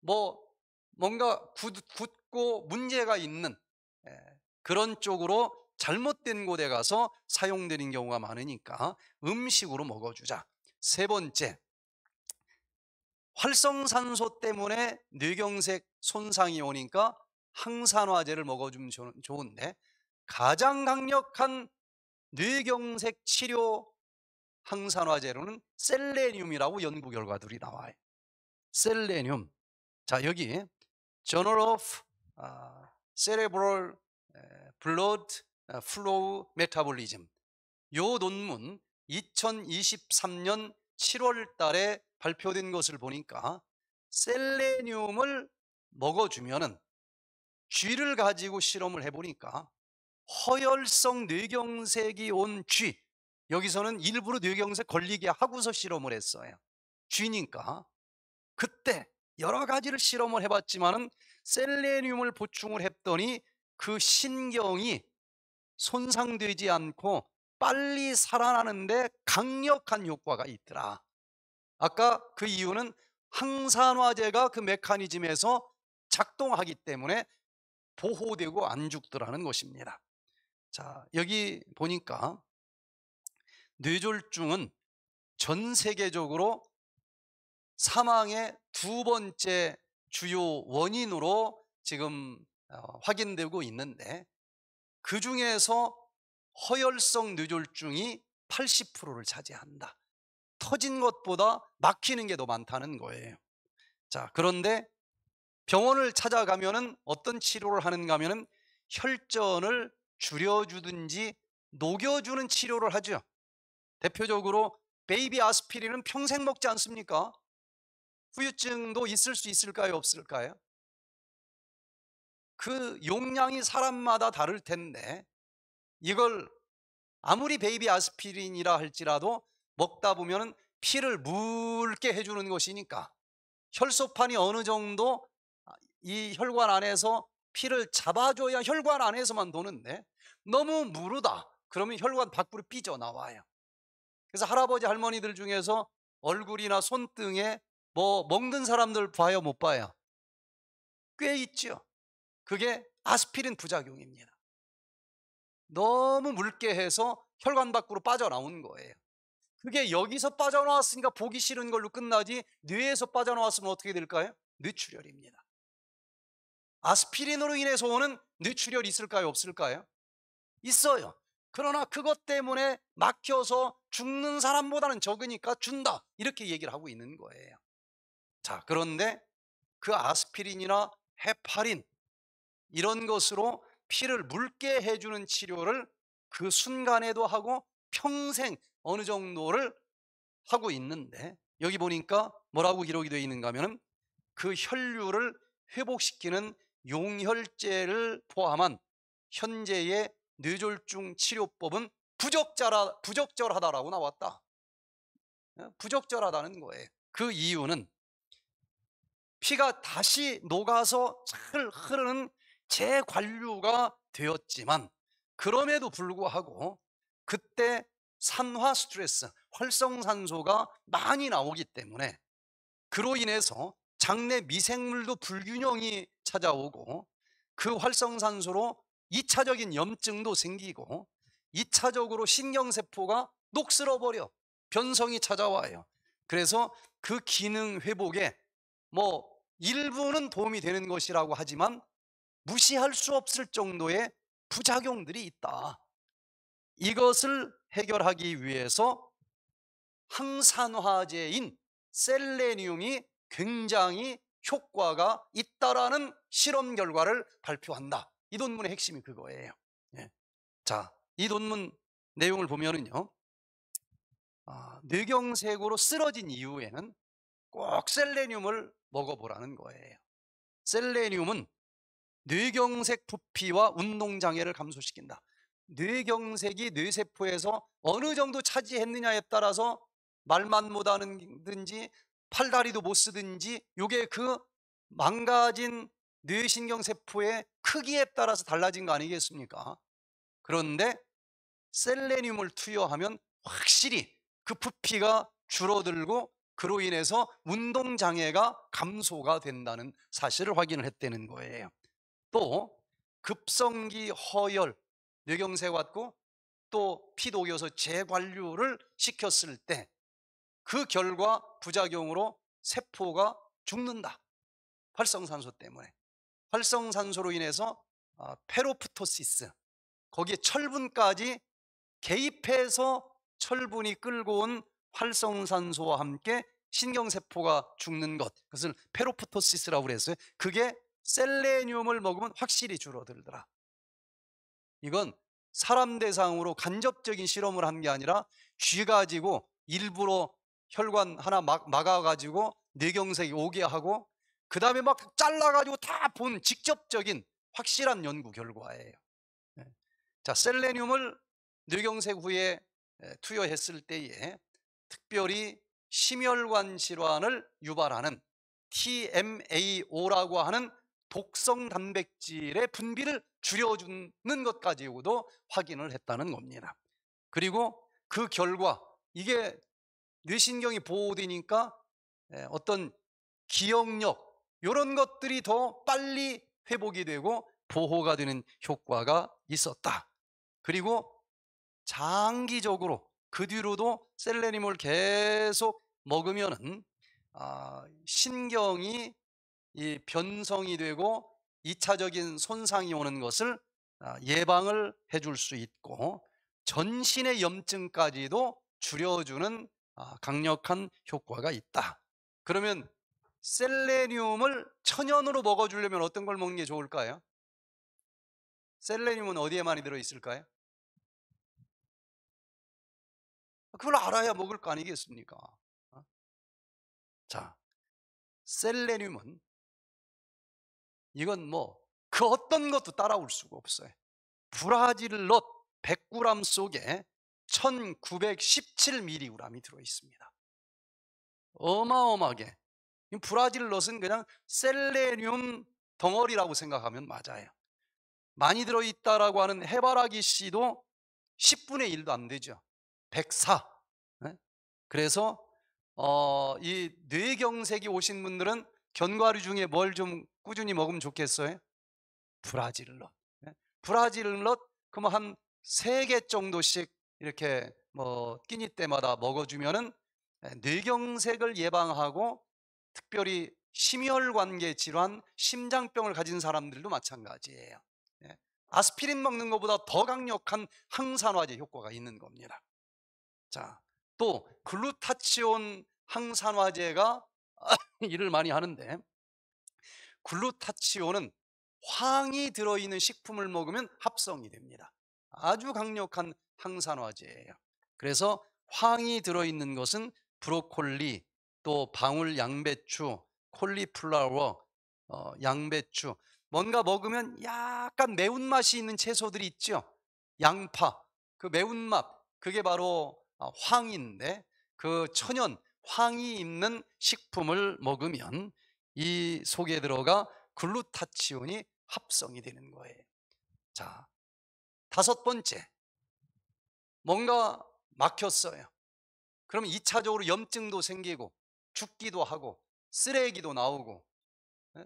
뭐 뭔가 굳고 문제가 있는 예, 그런 쪽으로 잘못된 곳에 가서 사용되는 경우가 많으니까 음식으로 먹어주자 세 번째 활성산소 때문에 뇌경색 손상이 오니까 항산화제를 먹어주면 좋은데 가장 강력한 뇌경색 치료 항산화제로는 셀레늄이라고 연구 결과들이 나와요. 셀레늄. 자, 여기 Journal of 아, Cerebral Blood 아, Flow Metabolism 요 논문 2023년 7월 달에 발표된 것을 보니까 셀레늄을 먹어주면은 쥐를 가지고 실험을 해보니까 허혈성 뇌경색이 온 쥐. 여기서는 일부러 뇌경색 걸리게 하고서 실험을 했어요. 쥐니까. 그때 여러 가지를 실험을 해봤지만은 셀레늄을 보충을 했더니 그 신경이 손상되지 않고 빨리 살아나는데 강력한 효과가 있더라. 아까 그 이유는 항산화제가 그 메커니즘에서 작동하기 때문에 보호되고 안 죽더라는 것입니다. 자, 여기 보니까 뇌졸중은 전 세계적으로 사망의 두 번째 주요 원인으로 지금 어, 확인되고 있는데 그 중에서 허혈성 뇌졸중이 80%를 차지한다. 터진 것보다 막히는 게 더 많다는 거예요. 자, 그런데 병원을 찾아가면은 어떤 치료를 하는가 하면은 혈전을 줄여주든지 녹여주는 치료를 하죠. 대표적으로 베이비 아스피린은 평생 먹지 않습니까? 후유증도 있을 수 있을까요? 없을까요? 그 용량이 사람마다 다를 텐데 이걸 아무리 베이비 아스피린이라 할지라도 먹다 보면 피를 묽게 해주는 것이니까 혈소판이 어느 정도 이 혈관 안에서 피를 잡아줘야 혈관 안에서만 도는데 너무 무르다 그러면 혈관 밖으로 삐져나와요 그래서 할아버지 할머니들 중에서 얼굴이나 손등에 뭐 먹는 사람들 봐요 못 봐요? 꽤 있죠 그게 아스피린 부작용입니다 너무 묽게 해서 혈관 밖으로 빠져나온 거예요 그게 여기서 빠져나왔으니까 보기 싫은 걸로 끝나지 뇌에서 빠져나왔으면 어떻게 될까요? 뇌출혈입니다 아스피린으로 인해서 오는 뇌출혈 있을까요? 없을까요? 있어요. 그러나 그것 때문에 막혀서 죽는 사람보다는 적으니까 준다. 이렇게 얘기를 하고 있는 거예요. 자, 그런데 그 아스피린이나 헤파린 이런 것으로 피를 묽게 해주는 치료를 그 순간에도 하고 평생 어느 정도를 하고 있는데 여기 보니까 뭐라고 기록이 되어 있는가 하면 그 혈류를 회복시키는 용혈제를 포함한 현재의 뇌졸중 치료법은 부적절하, 부적절하다라고 나왔다. 어, 부적절하다는 거예요. 그 이유는 피가 다시 녹아서 잘 흐르는 재관류가 되었지만 그럼에도 불구하고 그때 산화 스트레스, 활성산소가 많이 나오기 때문에 그로 인해서 장내 미생물도 불균형이 찾아오고 그 활성산소로 2차적인 염증도 생기고 2차적으로 신경세포가 녹슬어버려 변성이 찾아와요 그래서 그 기능 회복에 뭐 일부는 도움이 되는 것이라고 하지만 무시할 수 없을 정도의 부작용들이 있다 이것을 해결하기 위해서 항산화제인 셀레늄이 굉장히 효과가 있다라는 실험 결과를 발표한다. 이 논문의 핵심이 그거예요. 예. 자, 이 논문 내용을 보면은요. 아, 뇌경색으로 쓰러진 이후에는 꼭 셀레늄을 먹어보라는 거예요. 셀레늄은 뇌경색 부피와 운동장애를 감소시킨다. 뇌경색이 뇌세포에서 어느 정도 차지했느냐에 따라서 말만 못하는든지 팔다리도 못 쓰든지 요게 그 망가진 뇌신경 세포의 크기에 따라서 달라진 거 아니겠습니까? 그런데 셀레늄을 투여하면 확실히 그 부피가 줄어들고 그로 인해서 운동 장애가 감소가 된다는 사실을 확인을 했다는 거예요. 또 급성기 허혈 뇌경색 왔고 또 피독여서 재관류를 시켰을 때 그 결과 부작용으로 세포가 죽는다. 활성산소 때문에. 활성산소로 인해서 어, 페로프토시스 거기에 철분까지 개입해서 철분이 끌고 온 활성산소와 함께 신경세포가 죽는 것 그것을 페로프토시스라고 그랬어요 그게 셀레늄을 먹으면 확실히 줄어들더라 이건 사람 대상으로 간접적인 실험을 한 게 아니라 쥐 가지고 일부러 혈관 하나 막, 막아가지고 뇌경색이 오게 하고 그 다음에 막 잘라가지고 다 본 직접적인 확실한 연구 결과예요. 예. 자, 셀레늄을 뇌경색 후에 예, 투여했을 때에 특별히 심혈관 질환을 유발하는 TMAO라고 하는 독성 단백질의 분비를 줄여주는 것까지도 확인을 했다는 겁니다. 그리고 그 결과 이게 뇌신경이 보호되니까 예, 어떤 기억력, 이런 것들이 더 빨리 회복이 되고 보호가 되는 효과가 있었다. 그리고 장기적으로 그 뒤로도 셀레늄을 계속 먹으면은 아, 신경이 이 변성이 되고 2차적인 손상이 오는 것을 아, 예방을 해줄 수 있고 전신의 염증까지도 줄여주는 아, 강력한 효과가 있다. 그러면 셀레늄을 천연으로 먹어주려면 어떤 걸 먹는 게 좋을까요? 셀레늄은 어디에 많이 들어있을까요? 아, 그걸 알아야 먹을 거 아니겠습니까? 어? 자, 셀레늄은 이건 뭐 그 어떤 것도 따라올 수가 없어요. 브라질 넛 100g 속에 1917mg이 들어있습니다. 어마어마하게 브라질 넛은 그냥 셀레늄 덩어리라고 생각하면 맞아요. 많이 들어있다라고 하는 해바라기 씨도 10분의 1도 안 되죠. 104. 그래서 어, 이 뇌경색이 오신 분들은 견과류 중에 뭘 좀 꾸준히 먹으면 좋겠어요? 브라질 넛. 네? 브라질 넛 그러면 한 3개 정도씩 이렇게 뭐 끼니 때마다 먹어주면은 네, 뇌경색을 예방하고 특별히 심혈관계 질환, 심장병을 가진 사람들도 마찬가지예요. 예. 아스피린 먹는 것보다 더 강력한 항산화제 효과가 있는 겁니다. 자, 또 글루타치온 항산화제가 일을 많이 하는데 글루타치온은 황이 들어있는 식품을 먹으면 합성이 됩니다. 아주 강력한 항산화제예요. 그래서 황이 들어있는 것은 브로콜리, 또 방울 양배추, 콜리플라워, 어, 양배추. 뭔가 먹으면 약간 매운맛이 있는 채소들이 있죠. 양파. 그 매운맛. 그게 바로 아, 황인데 그 천연 황이 있는 식품을 먹으면 이 속에 들어가 글루타치온이 합성이 되는 거예요. 자, 다섯 번째. 뭔가 막혔어요. 그럼 2차적으로 염증도 생기고 죽기도 하고 쓰레기도 나오고 예?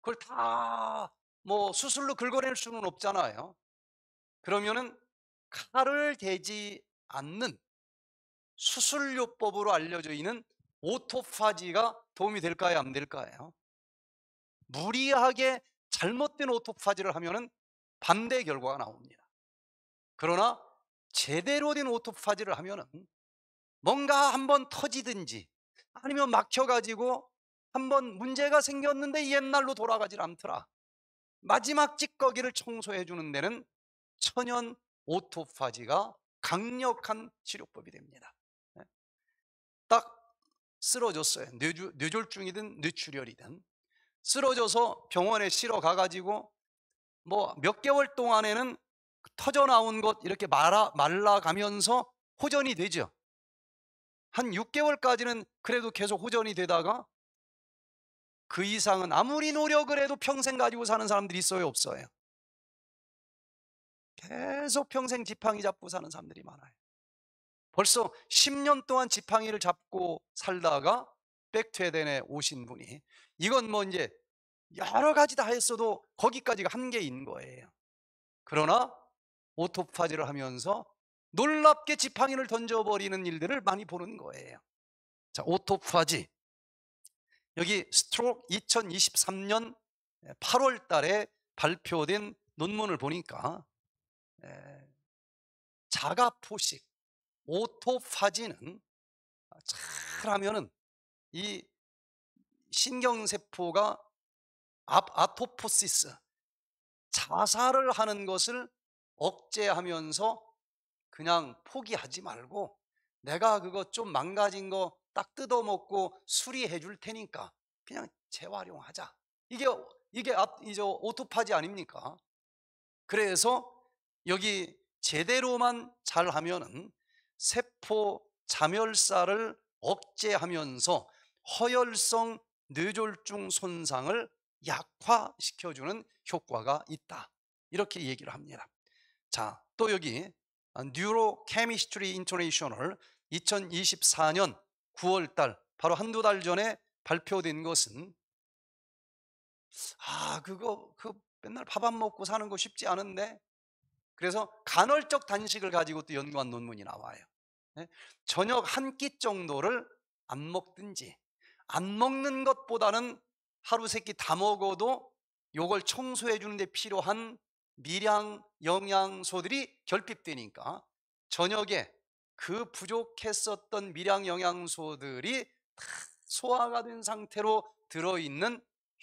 그걸 다 뭐 수술로 긁어낼 수는 없잖아요. 그러면은 칼을 대지 않는 수술요법으로 알려져 있는 오토파지가 도움이 될까요? 안 될까요? 무리하게 잘못된 오토파지를 하면은 반대 결과가 나옵니다. 그러나 제대로 된 오토파지를 하면은 뭔가 한번 터지든지 아니면 막혀가지고 한번 문제가 생겼는데 옛날로 돌아가질 않더라. 마지막 찌꺼기를 청소해 주는 데는 천연 오토파지가 강력한 치료법이 됩니다. 예. 딱 쓰러졌어요. 뇌주, 뇌졸중이든 뇌출혈이든 쓰러져서 병원에 실어 가가지고 뭐 몇 개월 동안에는 터져 나온 것 이렇게 말아, 말라가면서 호전이 되죠. 한 6개월까지는 그래도 계속 호전이 되다가 그 이상은 아무리 노력을 해도 평생 가지고 사는 사람들이 있어요 없어요 계속 평생 지팡이 잡고 사는 사람들이 많아요 벌써 10년 동안 지팡이를 잡고 살다가 백퇴된에 오신 분이 이건 뭐 이제 여러 가지 다 했어도 거기까지가 한계인 거예요 그러나 오토파지를 하면서 놀랍게 지팡이를 던져버리는 일들을 많이 보는 거예요. 자, 오토파지. 여기 스트록 2023년 8월 달에 발표된 논문을 보니까 예, 자가포식, 오토파지는 잘하면은 아, 이 신경세포가 아토포시스, 자살을 하는 것을 억제하면서 그냥 포기하지 말고 내가 그거 좀 망가진 거 딱 뜯어먹고 수리해 줄 테니까 그냥 재활용하자. 이게 이게 앞 이제 오토파지 아닙니까? 그래서 여기 제대로만 잘하면은 세포 자멸사를 억제하면서 허혈성 뇌졸중 손상을 약화시켜주는 효과가 있다. 이렇게 얘기를 합니다. 자, 또 여기 아, 뉴로케미스트리 인터내셔널 2024년 9월 달 바로 한두 달 전에 발표된 것은 아, 그거 그 맨날 밥 안 먹고 사는 거 쉽지 않은데. 그래서 간헐적 단식을 가지고 또 연구한 논문이 나와요. 네? 저녁 한 끼 정도를 안 먹든지 안 먹는 것보다는 하루 세 끼 다 먹어도 요걸 청소해 주는데 필요한 미량 영양소들이 결핍되니까 저녁에 그 부족했었던 미량 영양소들이 다 소화가 된 상태로 들어있는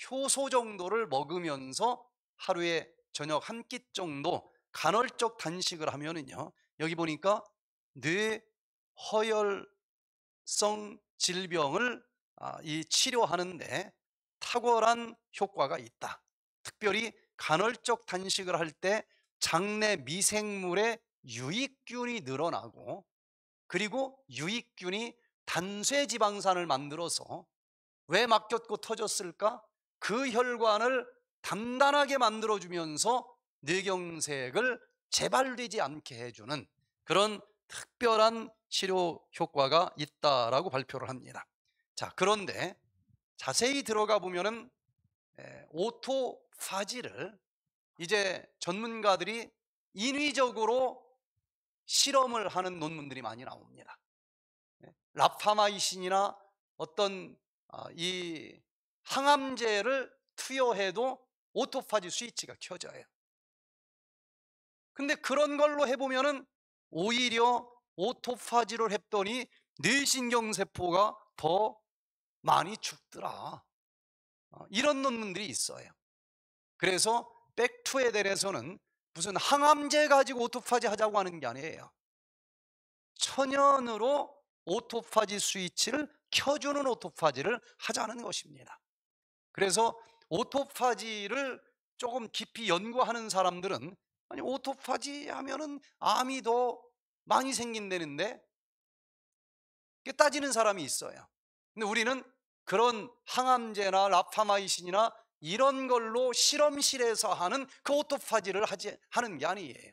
효소 정도를 먹으면서 하루에 저녁 한 끼 정도 간헐적 단식을 하면은요. 여기 보니까 뇌 허혈성 질병을 아, 이 치료하는데 탁월한 효과가 있다. 특별히 간헐적 단식을 할 때 장내 미생물의 유익균이 늘어나고 그리고 유익균이 단쇠 지방산을 만들어서 왜 막혔고 터졌을까? 그 혈관을 단단하게 만들어주면서 뇌경색을 재발되지 않게 해주는 그런 특별한 치료 효과가 있다라고 발표를 합니다. 자, 그런데 자세히 들어가 보면은 오토 사지를 이제 전문가들이 인위적으로 실험을 하는 논문들이 많이 나옵니다. 예, 랍타마이신이나 어떤 아, 이 항암제를 투여해도 오토파지 스위치가 켜져요. 근데 그런 걸로 해보면은 오히려 오토파지를 했더니 뇌신경세포가 더 많이 죽더라. 어, 이런 논문들이 있어요. 그래서 백투에 대해서는 무슨 항암제 가지고 오토파지 하자고 하는 게 아니에요. 천연으로 오토파지 스위치를 켜주는 오토파지를 하자는 것입니다. 그래서 오토파지를 조금 깊이 연구하는 사람들은 아니 오토파지 하면은 암이 더 많이 생긴다는데 따지는 사람이 있어요. 근데 우리는 그런 항암제나 라파마이신이나 이런 걸로 실험실에서 하는 그 오토파지를 하지, 하는 게 아니에요.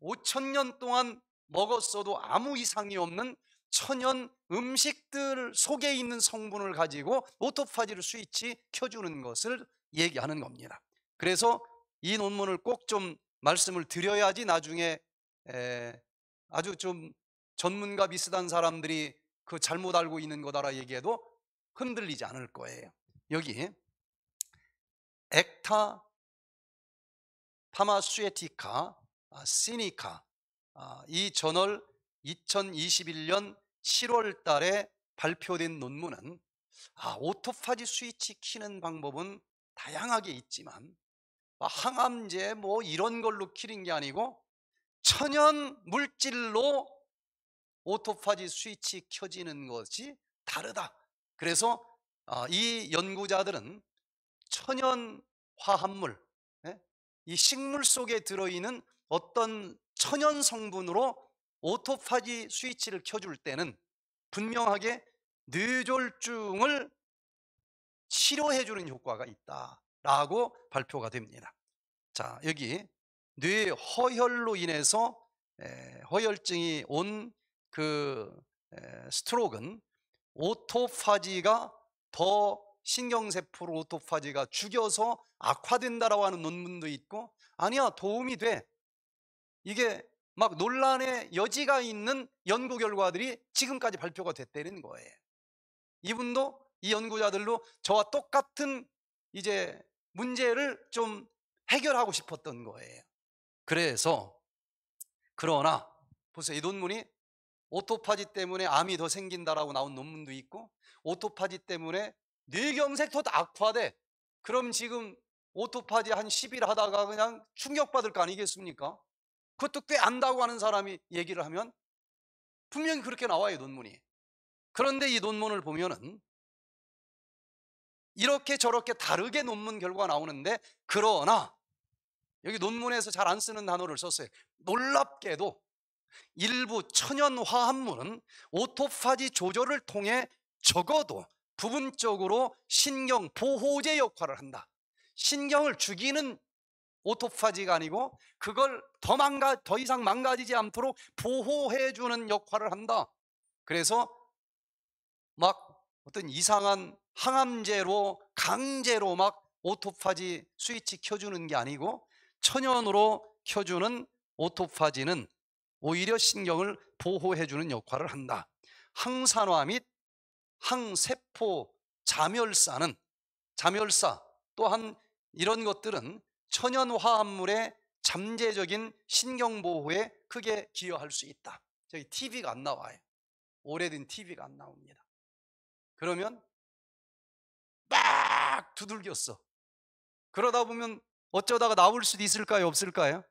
5천 년 동안 먹었어도 아무 이상이 없는 천연 음식들 속에 있는 성분을 가지고 오토파지를 스위치 켜주는 것을 얘기하는 겁니다. 그래서 이 논문을 꼭 좀 말씀을 드려야지 나중에 아주 좀 전문가 비슷한 사람들이 그 잘못 알고 있는 거다라 얘기해도 흔들리지 않을 거예요. 여기 액타 파마수에티카 아, 시니카 아, 이 저널 2021년 7월 달에 발표된 논문은 아, 오토파지 스위치 키는 방법은 다양하게 있지만 뭐 항암제 뭐 이런 걸로 키는 게 아니고 천연 물질로 오토파지 스위치 켜지는 것이 다르다 그래서 아, 이 연구자들은 천연 화합물, 예? 이 식물 속에 들어있는 어떤 천연 성분으로 오토파지 스위치를 켜줄 때는 분명하게 뇌졸중을 치료해주는 효과가 있다라고 발표가 됩니다. 자, 여기 뇌 허혈로 인해서 허혈증이 온 그 스트로크는 오토파지가 더 신경세포로 오토파지가 죽여서 악화된다라고 하는 논문도 있고 아니야 도움이 돼 이게 막 논란의 여지가 있는 연구 결과들이 지금까지 발표가 됐다는 거예요 이분도 이 연구자들로 저와 똑같은 이제 문제를 좀 해결하고 싶었던 거예요 그래서 그러나 보세요 이 논문이 오토파지 때문에 암이 더 생긴다라고 나온 논문도 있고 오토파지 때문에 뇌경색도 악화돼. 그럼 지금 오토파지 한 10일 하다가 그냥 충격받을 거 아니겠습니까? 그것도 꽤 안다고 하는 사람이 얘기를 하면 분명히 그렇게 나와요, 논문이. 그런데 이 논문을 보면은 이렇게 저렇게 다르게 논문 결과가 나오는데 그러나 여기 논문에서 잘 안 쓰는 단어를 썼어요. 놀랍게도 일부 천연화합물은 오토파지 조절을 통해 적어도 부분적으로 신경 보호제 역할을 한다. 신경을 죽이는 오토파지가 아니고 그걸 더 망가 더 이상 망가지지 않도록 보호해 주는 역할을 한다. 그래서 막 어떤 이상한 항암제로 강제로 막 오토파지 스위치 켜주는 게 아니고 천연으로 켜주는 오토파지는 오히려 신경을 보호해 주는 역할을 한다. 항산화 및 항세포 자멸사는 자멸사 또한 이런 것들은 천연 화합물의 잠재적인 신경 보호에 크게 기여할 수 있다. 저기 TV가 안 나와요. 오래된 TV가 안 나옵니다. 그러면 막 두들겼어. 그러다 보면 어쩌다가 나올 수도 있을까요? 없을까요?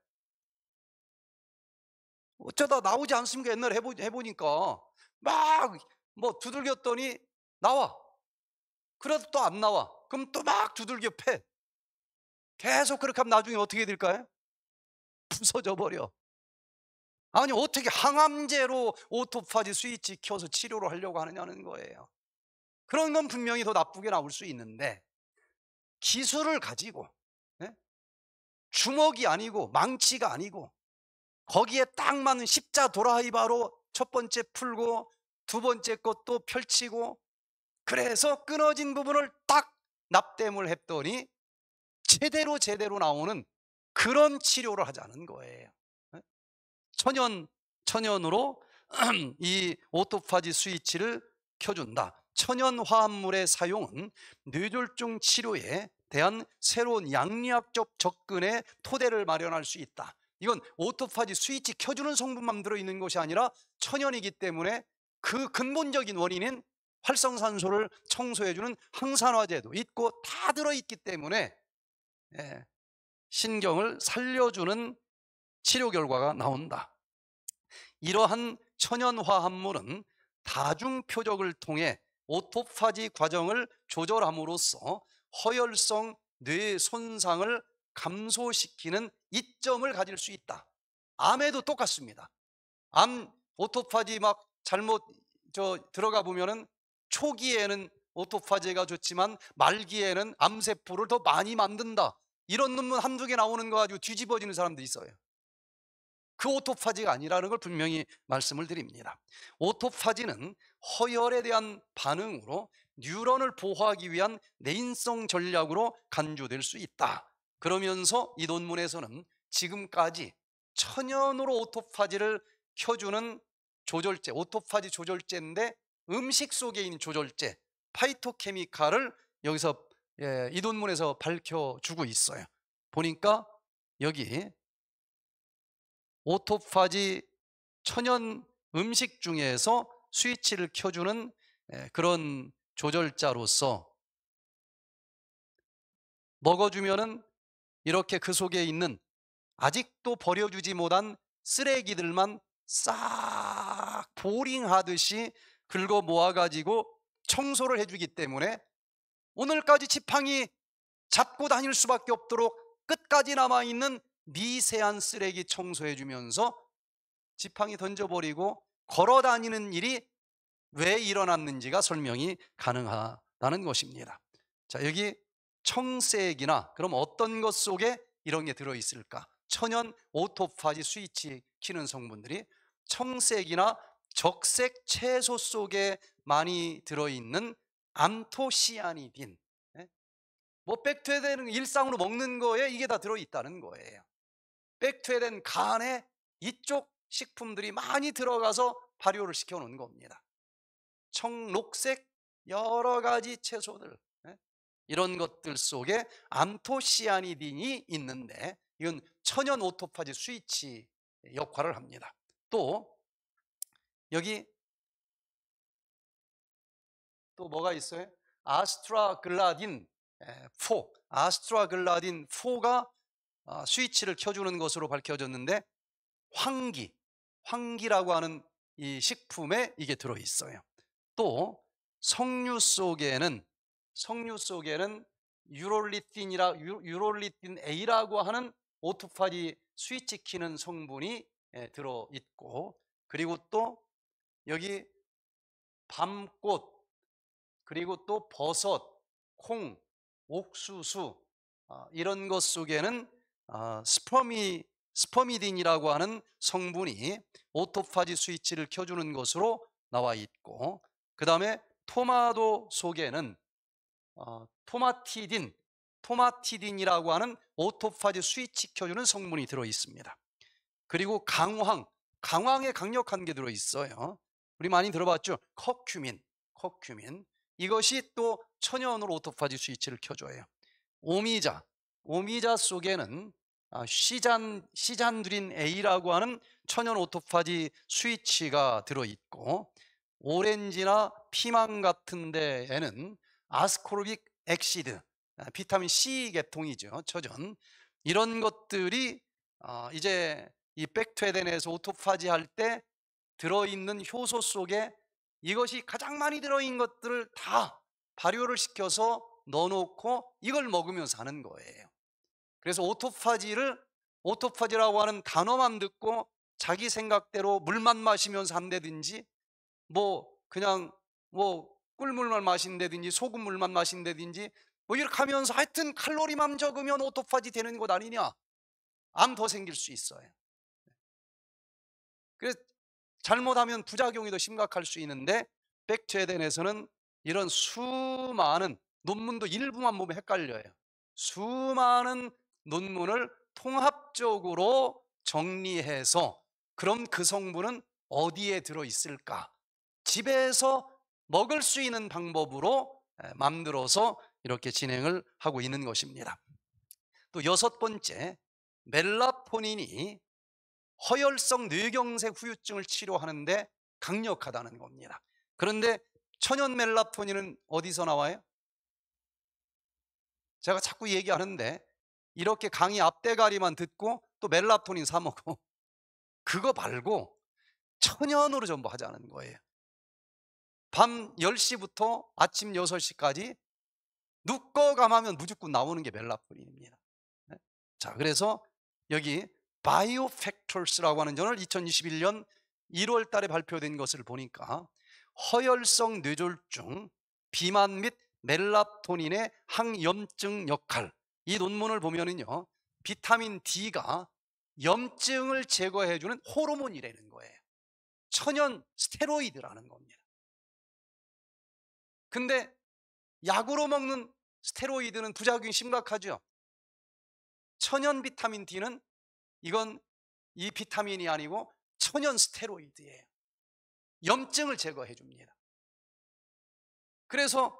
어쩌다 나오지 않습니까? 옛날에 해보, 해보니까 막뭐 두들겼더니 나와. 그래도 또 안 나와. 그럼 또 막 두들겨 패. 계속 그렇게 하면 나중에 어떻게 될까요? 부서져 버려. 아니 어떻게 항암제로 오토파지 스위치 켜서 치료를 하려고 하느냐는 거예요. 그런 건 분명히 더 나쁘게 나올 수 있는데 기술을 가지고 네? 주먹이 아니고 망치가 아니고 거기에 딱 맞는 십자 도라이바로 첫 번째 풀고 두 번째 것도 펼치고 그래서 끊어진 부분을 딱 납땜을 했더니 제대로 제대로 나오는 그런 치료를 하자는 거예요 천연, 천연으로 이 오토파지 스위치를 켜준다 천연 화합물의 사용은 뇌졸중 치료에 대한 새로운 양리학적 접근의 토대를 마련할 수 있다 이건 오토파지 스위치 켜주는 성분만 들어있는 것이 아니라 천연이기 때문에 그 근본적인 원인인 활성산소를 청소해주는 항산화제도 있고 다 들어있기 때문에 예, 신경을 살려주는 치료 결과가 나온다. 이러한 천연화합물은 다중표적을 통해 오토파지 과정을 조절함으로써 허혈성 뇌 손상을 감소시키는 이점을 가질 수 있다. 암에도 똑같습니다. 암 오토파지 막 잘못 저 들어가 보면은 초기에는 오토파제가 좋지만 말기에는 암세포를 더 많이 만든다. 이런 논문 한두 개 나오는 거 가지고 뒤집어지는 사람도 있어요. 그 오토파지가 아니라는 걸 분명히 말씀을 드립니다. 오토파지는 허혈에 대한 반응으로 뉴런을 보호하기 위한 내인성 전략으로 간주될 수 있다. 그러면서 이 논문에서는 지금까지 천연으로 오토파지를 켜주는 조절제, 오토파지 조절제인데 음식 속에 있는 조절제, 파이토케미칼을 여기서 예, 이논문에서 밝혀주고 있어요. 보니까 여기 오토파지 천연 음식 중에서 스위치를 켜주는 예, 그런 조절자로서 먹어주면은 이렇게 그 속에 있는 아직도 버려주지 못한 쓰레기들만 싹 보링하듯이 긁어 모아가지고 청소를 해주기 때문에 오늘까지 지팡이 잡고 다닐 수밖에 없도록 끝까지 남아있는 미세한 쓰레기 청소해주면서 지팡이 던져버리고 걸어 다니는 일이 왜 일어났는지가 설명이 가능하다는 것입니다. 자, 여기 청색이나 그럼 어떤 것 속에 이런 게 들어있을까? 천연 오토파지 스위치 키는 성분들이 청색이나 적색 채소 속에 많이 들어있는 암토시아니딘 예? 뭐 백퇴된 일상으로 먹는 거에 이게 다 들어있다는 거예요 백퇴된 간에 이쪽 식품들이 많이 들어가서 발효를 시켜놓은 겁니다 청록색 여러 가지 채소들 예? 이런 것들 속에 암토시아니딘이 있는데 이건 천연 오토파지 스위치 역할을 합니다 또 여기 또 뭐가 있어요? 아스트라글라딘 4, 예, 아스트라글라딘 4가 아, 스위치를 켜주는 것으로 밝혀졌는데 황기, 황기라고 하는 이 식품에 이게 들어있어요. 또 석류 속에는 석류 속에는 유롤리틴이라 유롤리틴 A라고 하는 오토파리 스위치 키는 성분이 예, 들어 있고 그리고 또 여기 밤꽃 그리고 또 버섯, 콩, 옥수수 아, 이런 것 속에는 아, 스퍼미 스퍼미딘이라고 하는 성분이 오토파지 스위치를 켜주는 것으로 나와 있고 그 다음에 토마토 속에는 어, 토마티딘, 토마티딘이라고 하는 오토파지 스위치 켜주는 성분이 들어 있습니다. 그리고 강황, 강황에 강력한 게 들어있어요. 우리 많이 들어봤죠? 커큐민, 커큐민. 이것이 또 천연으로 오토파지 스위치를 켜줘요. 오미자, 오미자 속에는 아, 시잔, 시잔드린 A라고 하는 천연 오토파지 스위치가 들어있고 오렌지나 피망 같은 데에는 아스코르빅 엑시드, 아, 비타민 C 계통이죠, 처전. 이런 것들이 아, 이제 이 백투에덴에서 오토파지 할 때 들어있는 효소 속에 이것이 가장 많이 들어있는 것들을 다 발효를 시켜서 넣어놓고 이걸 먹으면서 하는 거예요 그래서 오토파지를 오토파지라고 하는 단어만 듣고 자기 생각대로 물만 마시면서 한다든지 뭐 그냥 뭐 꿀물만 마신다든지 소금물만 마신다든지 뭐 이렇게 하면서 하여튼 칼로리만 적으면 오토파지 되는 것 아니냐 암 더 생길 수 있어요 그래서 잘못하면 부작용이 더 심각할 수 있는데 백에덴에서는 이런 수많은 논문도 일부만 보면 헷갈려요. 수많은 논문을 통합적으로 정리해서 그럼 그 성분은 어디에 들어 있을까? 집에서 먹을 수 있는 방법으로 만들어서 이렇게 진행을 하고 있는 것입니다. 또 여섯 번째, 멜라포닌이 허혈성 뇌경색 후유증을 치료하는데 강력하다는 겁니다. 그런데 천연 멜라토닌은 어디서 나와요? 제가 자꾸 얘기하는데 이렇게 강의 앞대가리만 듣고 또 멜라토닌 사 먹고 그거 말고 천연으로 전부 하자는 거예요. 밤 10시부터 아침 6시까지 눕고 감하면 무조건 나오는 게 멜라토닌입니다. 네. 자, 그래서 여기 바이오 팩터스라고 하는 저는 2021년 1월 달에 발표된 것을 보니까 허혈성 뇌졸중, 비만 및 멜라토닌의 항염증 역할 이 논문을 보면은요 비타민 D가 염증을 제거해주는 호르몬이라는 거예요 천연 스테로이드라는 겁니다 근데 약으로 먹는 스테로이드는 부작용이 심각하죠 천연 비타민 D는 이건 이 비타민이 아니고 천연 스테로이드예요. 염증을 제거해 줍니다. 그래서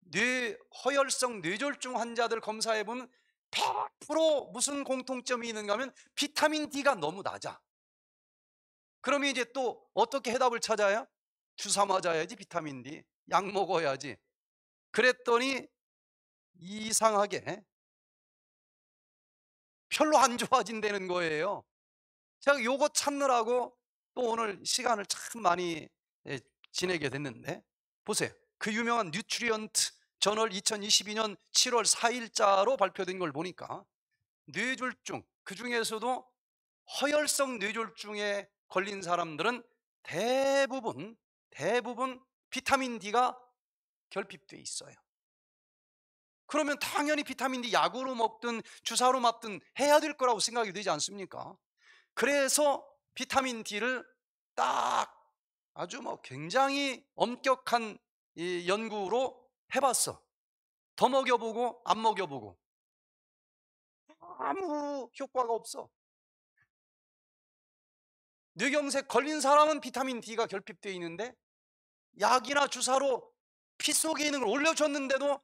뇌 허혈성 뇌졸중 환자들 검사해 보면 100% 무슨 공통점이 있는가 하면 비타민 D가 너무 낮아. 그러면 이제 또 어떻게 해답을 찾아요? 주사 맞아야지 비타민 D, 약 먹어야지. 그랬더니 이상하게 별로 안 좋아진다는 거예요. 제가 요거 찾느라고 또 오늘 시간을 참 많이 예, 지내게 됐는데 보세요. 그 유명한 뉴트리언트 저널 2022년 7월 4일자로 발표된 걸 보니까 뇌졸중 그 중에서도 허혈성 뇌졸중에 걸린 사람들은 대부분 대부분 비타민 D가 결핍돼 있어요. 그러면 당연히 비타민 D 약으로 먹든 주사로 맞든 해야 될 거라고 생각이 되지 않습니까? 그래서 비타민 D를 딱 아주 뭐 굉장히 엄격한 연구로 해봤어. 더 먹여보고 안 먹여보고 아무 효과가 없어. 뇌경색 걸린 사람은 비타민 D가 결핍되어 있는데 약이나 주사로 피 속에 있는 걸 올려줬는데도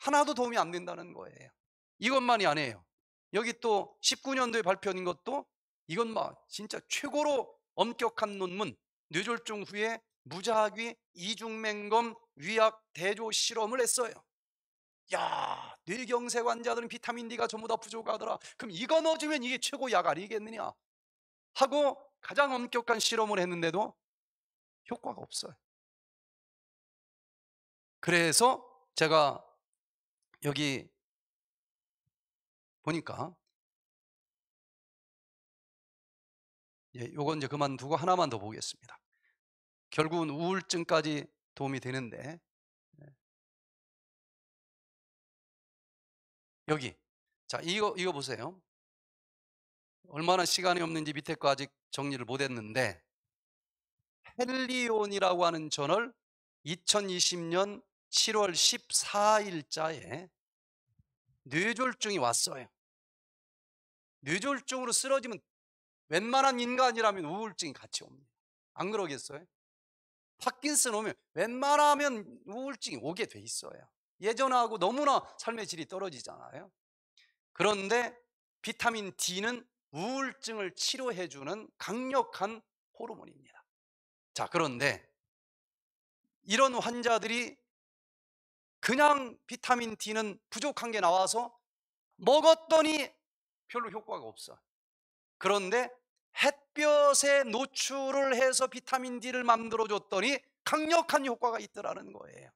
하나도 도움이 안 된다는 거예요. 이것만이 아니에요. 여기 또 19년도에 발표한 것도 이건 막 뭐 진짜 최고로 엄격한 논문 뇌졸중 후에 무작위 이중맹검 위약 대조 실험을 했어요. 야 뇌경색 환자들은 비타민 D가 전부 다 부족하더라. 그럼 이거 넣어주면 이게 최고 약 아니겠느냐 하고 가장 엄격한 실험을 했는데도 효과가 없어요. 그래서 제가 여기 보니까 예, 요건 이제 그만두고 하나만 더 보겠습니다. 결국은 우울증까지 도움이 되는데 예. 여기 자 이거 이거 보세요. 얼마나 시간이 없는지 밑에 거 아직 정리를 못했는데 헬리온이라고 하는 저널 2020년 7월 14일자에 뇌졸중이 왔어요. 뇌졸중으로 쓰러지면 웬만한 인간이라면 우울증이 같이 옵니다. 안 그러겠어요? 파킨슨 오면 웬만하면 우울증이 오게 돼 있어요. 예전하고 너무나 삶의 질이 떨어지잖아요. 그런데 비타민 D는 우울증을 치료해주는 강력한 호르몬입니다. 자, 그런데 이런 환자들이 그냥 비타민 D는 부족한 게 나와서 먹었더니 별로 효과가 없어. 그런데 햇볕에 노출을 해서 비타민 D를 만들어 줬더니 강력한 효과가 있더라는 거예요.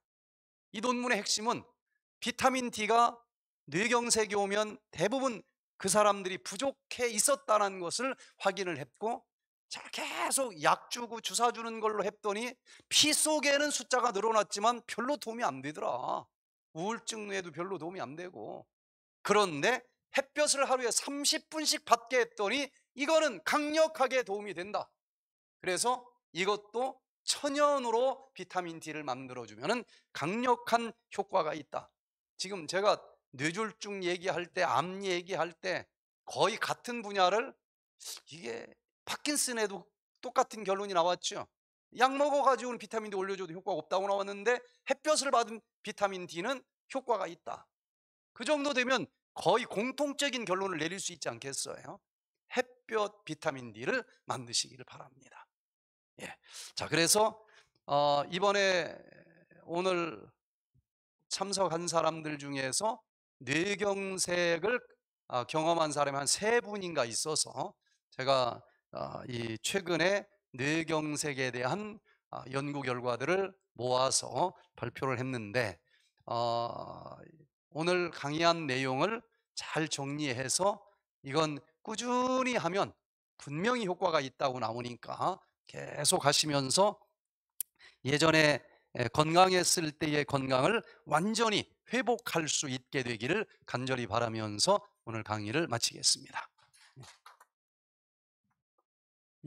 이 논문의 핵심은 비타민 D가 뇌경색이 오면 대부분 그 사람들이 부족해 있었다는 것을 확인을 했고 저렇 계속 약 주고 주사 주는 걸로 했더니 피 속에는 숫자가 늘어났지만 별로 도움이 안 되더라. 우울증에도 별로 도움이 안 되고. 그런데 햇볕을 하루에 30분씩 받게 했더니 이거는 강력하게 도움이 된다. 그래서 이것도 천연으로 비타민 D를 만들어주면 강력한 효과가 있다. 지금 제가 뇌졸중 얘기할 때, 암 얘기할 때 거의 같은 분야를 이게 파킨슨에도 똑같은 결론이 나왔죠. 약 먹어가지고는 비타민 D 올려줘도 효과가 없다고 나왔는데 햇볕을 받은 비타민 D는 효과가 있다. 그 정도 되면 거의 공통적인 결론을 내릴 수 있지 않겠어요? 햇볕 비타민 D를 만드시기를 바랍니다. 예. 자, 그래서, 어, 이번에 오늘 참석한 사람들 중에서 뇌경색을 어, 경험한 사람이 한 세 분인가 있어서 제가 아, 이 최근에 뇌경색에 대한 아, 연구 결과들을 모아서 발표를 했는데 어, 오늘 강의한 내용을 잘 정리해서 이건 꾸준히 하면 분명히 효과가 있다고 나오니까 계속 하시면서 예전에 건강했을 때의 건강을 완전히 회복할 수 있게 되기를 간절히 바라면서 오늘 강의를 마치겠습니다.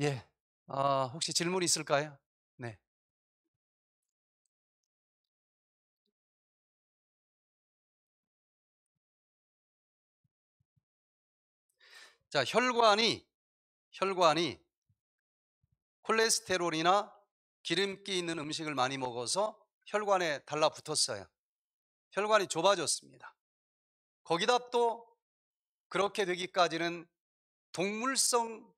예. 아, 혹시 질문 있을까요? 네. 자, 혈관이 혈관이 콜레스테롤이나 기름기 있는 음식을 많이 먹어서 혈관에 달라붙었어요. 혈관이 좁아졌습니다. 거기다 또 그렇게 되기까지는 동물성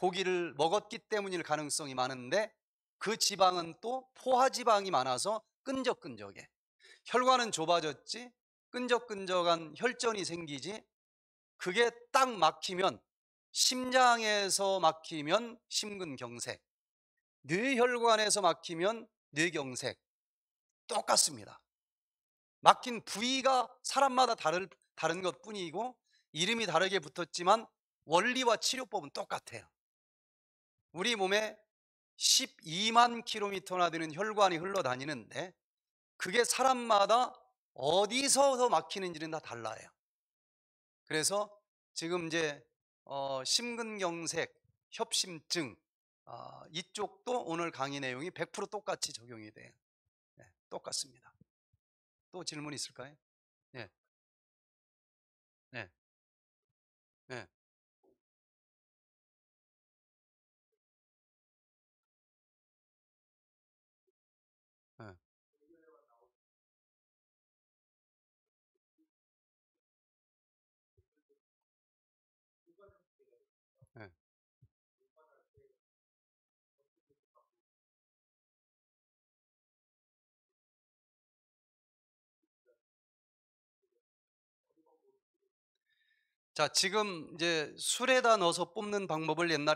고기를 먹었기 때문일 가능성이 많은데 그 지방은 또 포화지방이 많아서 끈적끈적해. 혈관은 좁아졌지 끈적끈적한 혈전이 생기지 그게 딱 막히면 심장에서 막히면 심근경색 뇌혈관에서 막히면 뇌경색 똑같습니다 막힌 부위가 사람마다 다를, 다른 것뿐이고 이름이 다르게 붙었지만 원리와 치료법은 똑같아요 우리 몸에 12만 킬로미터나 되는 혈관이 흘러다니는데 그게 사람마다 어디서 막히는지는 다 달라요. 그래서 지금 이제 어, 심근경색, 협심증 어, 이쪽도 오늘 강의 내용이 100% 똑같이 적용이 돼요. 네, 똑같습니다. 또 질문 있을까요? 네. 자, 지금 이제 술에다 넣어서 뽑는 방법을 옛날에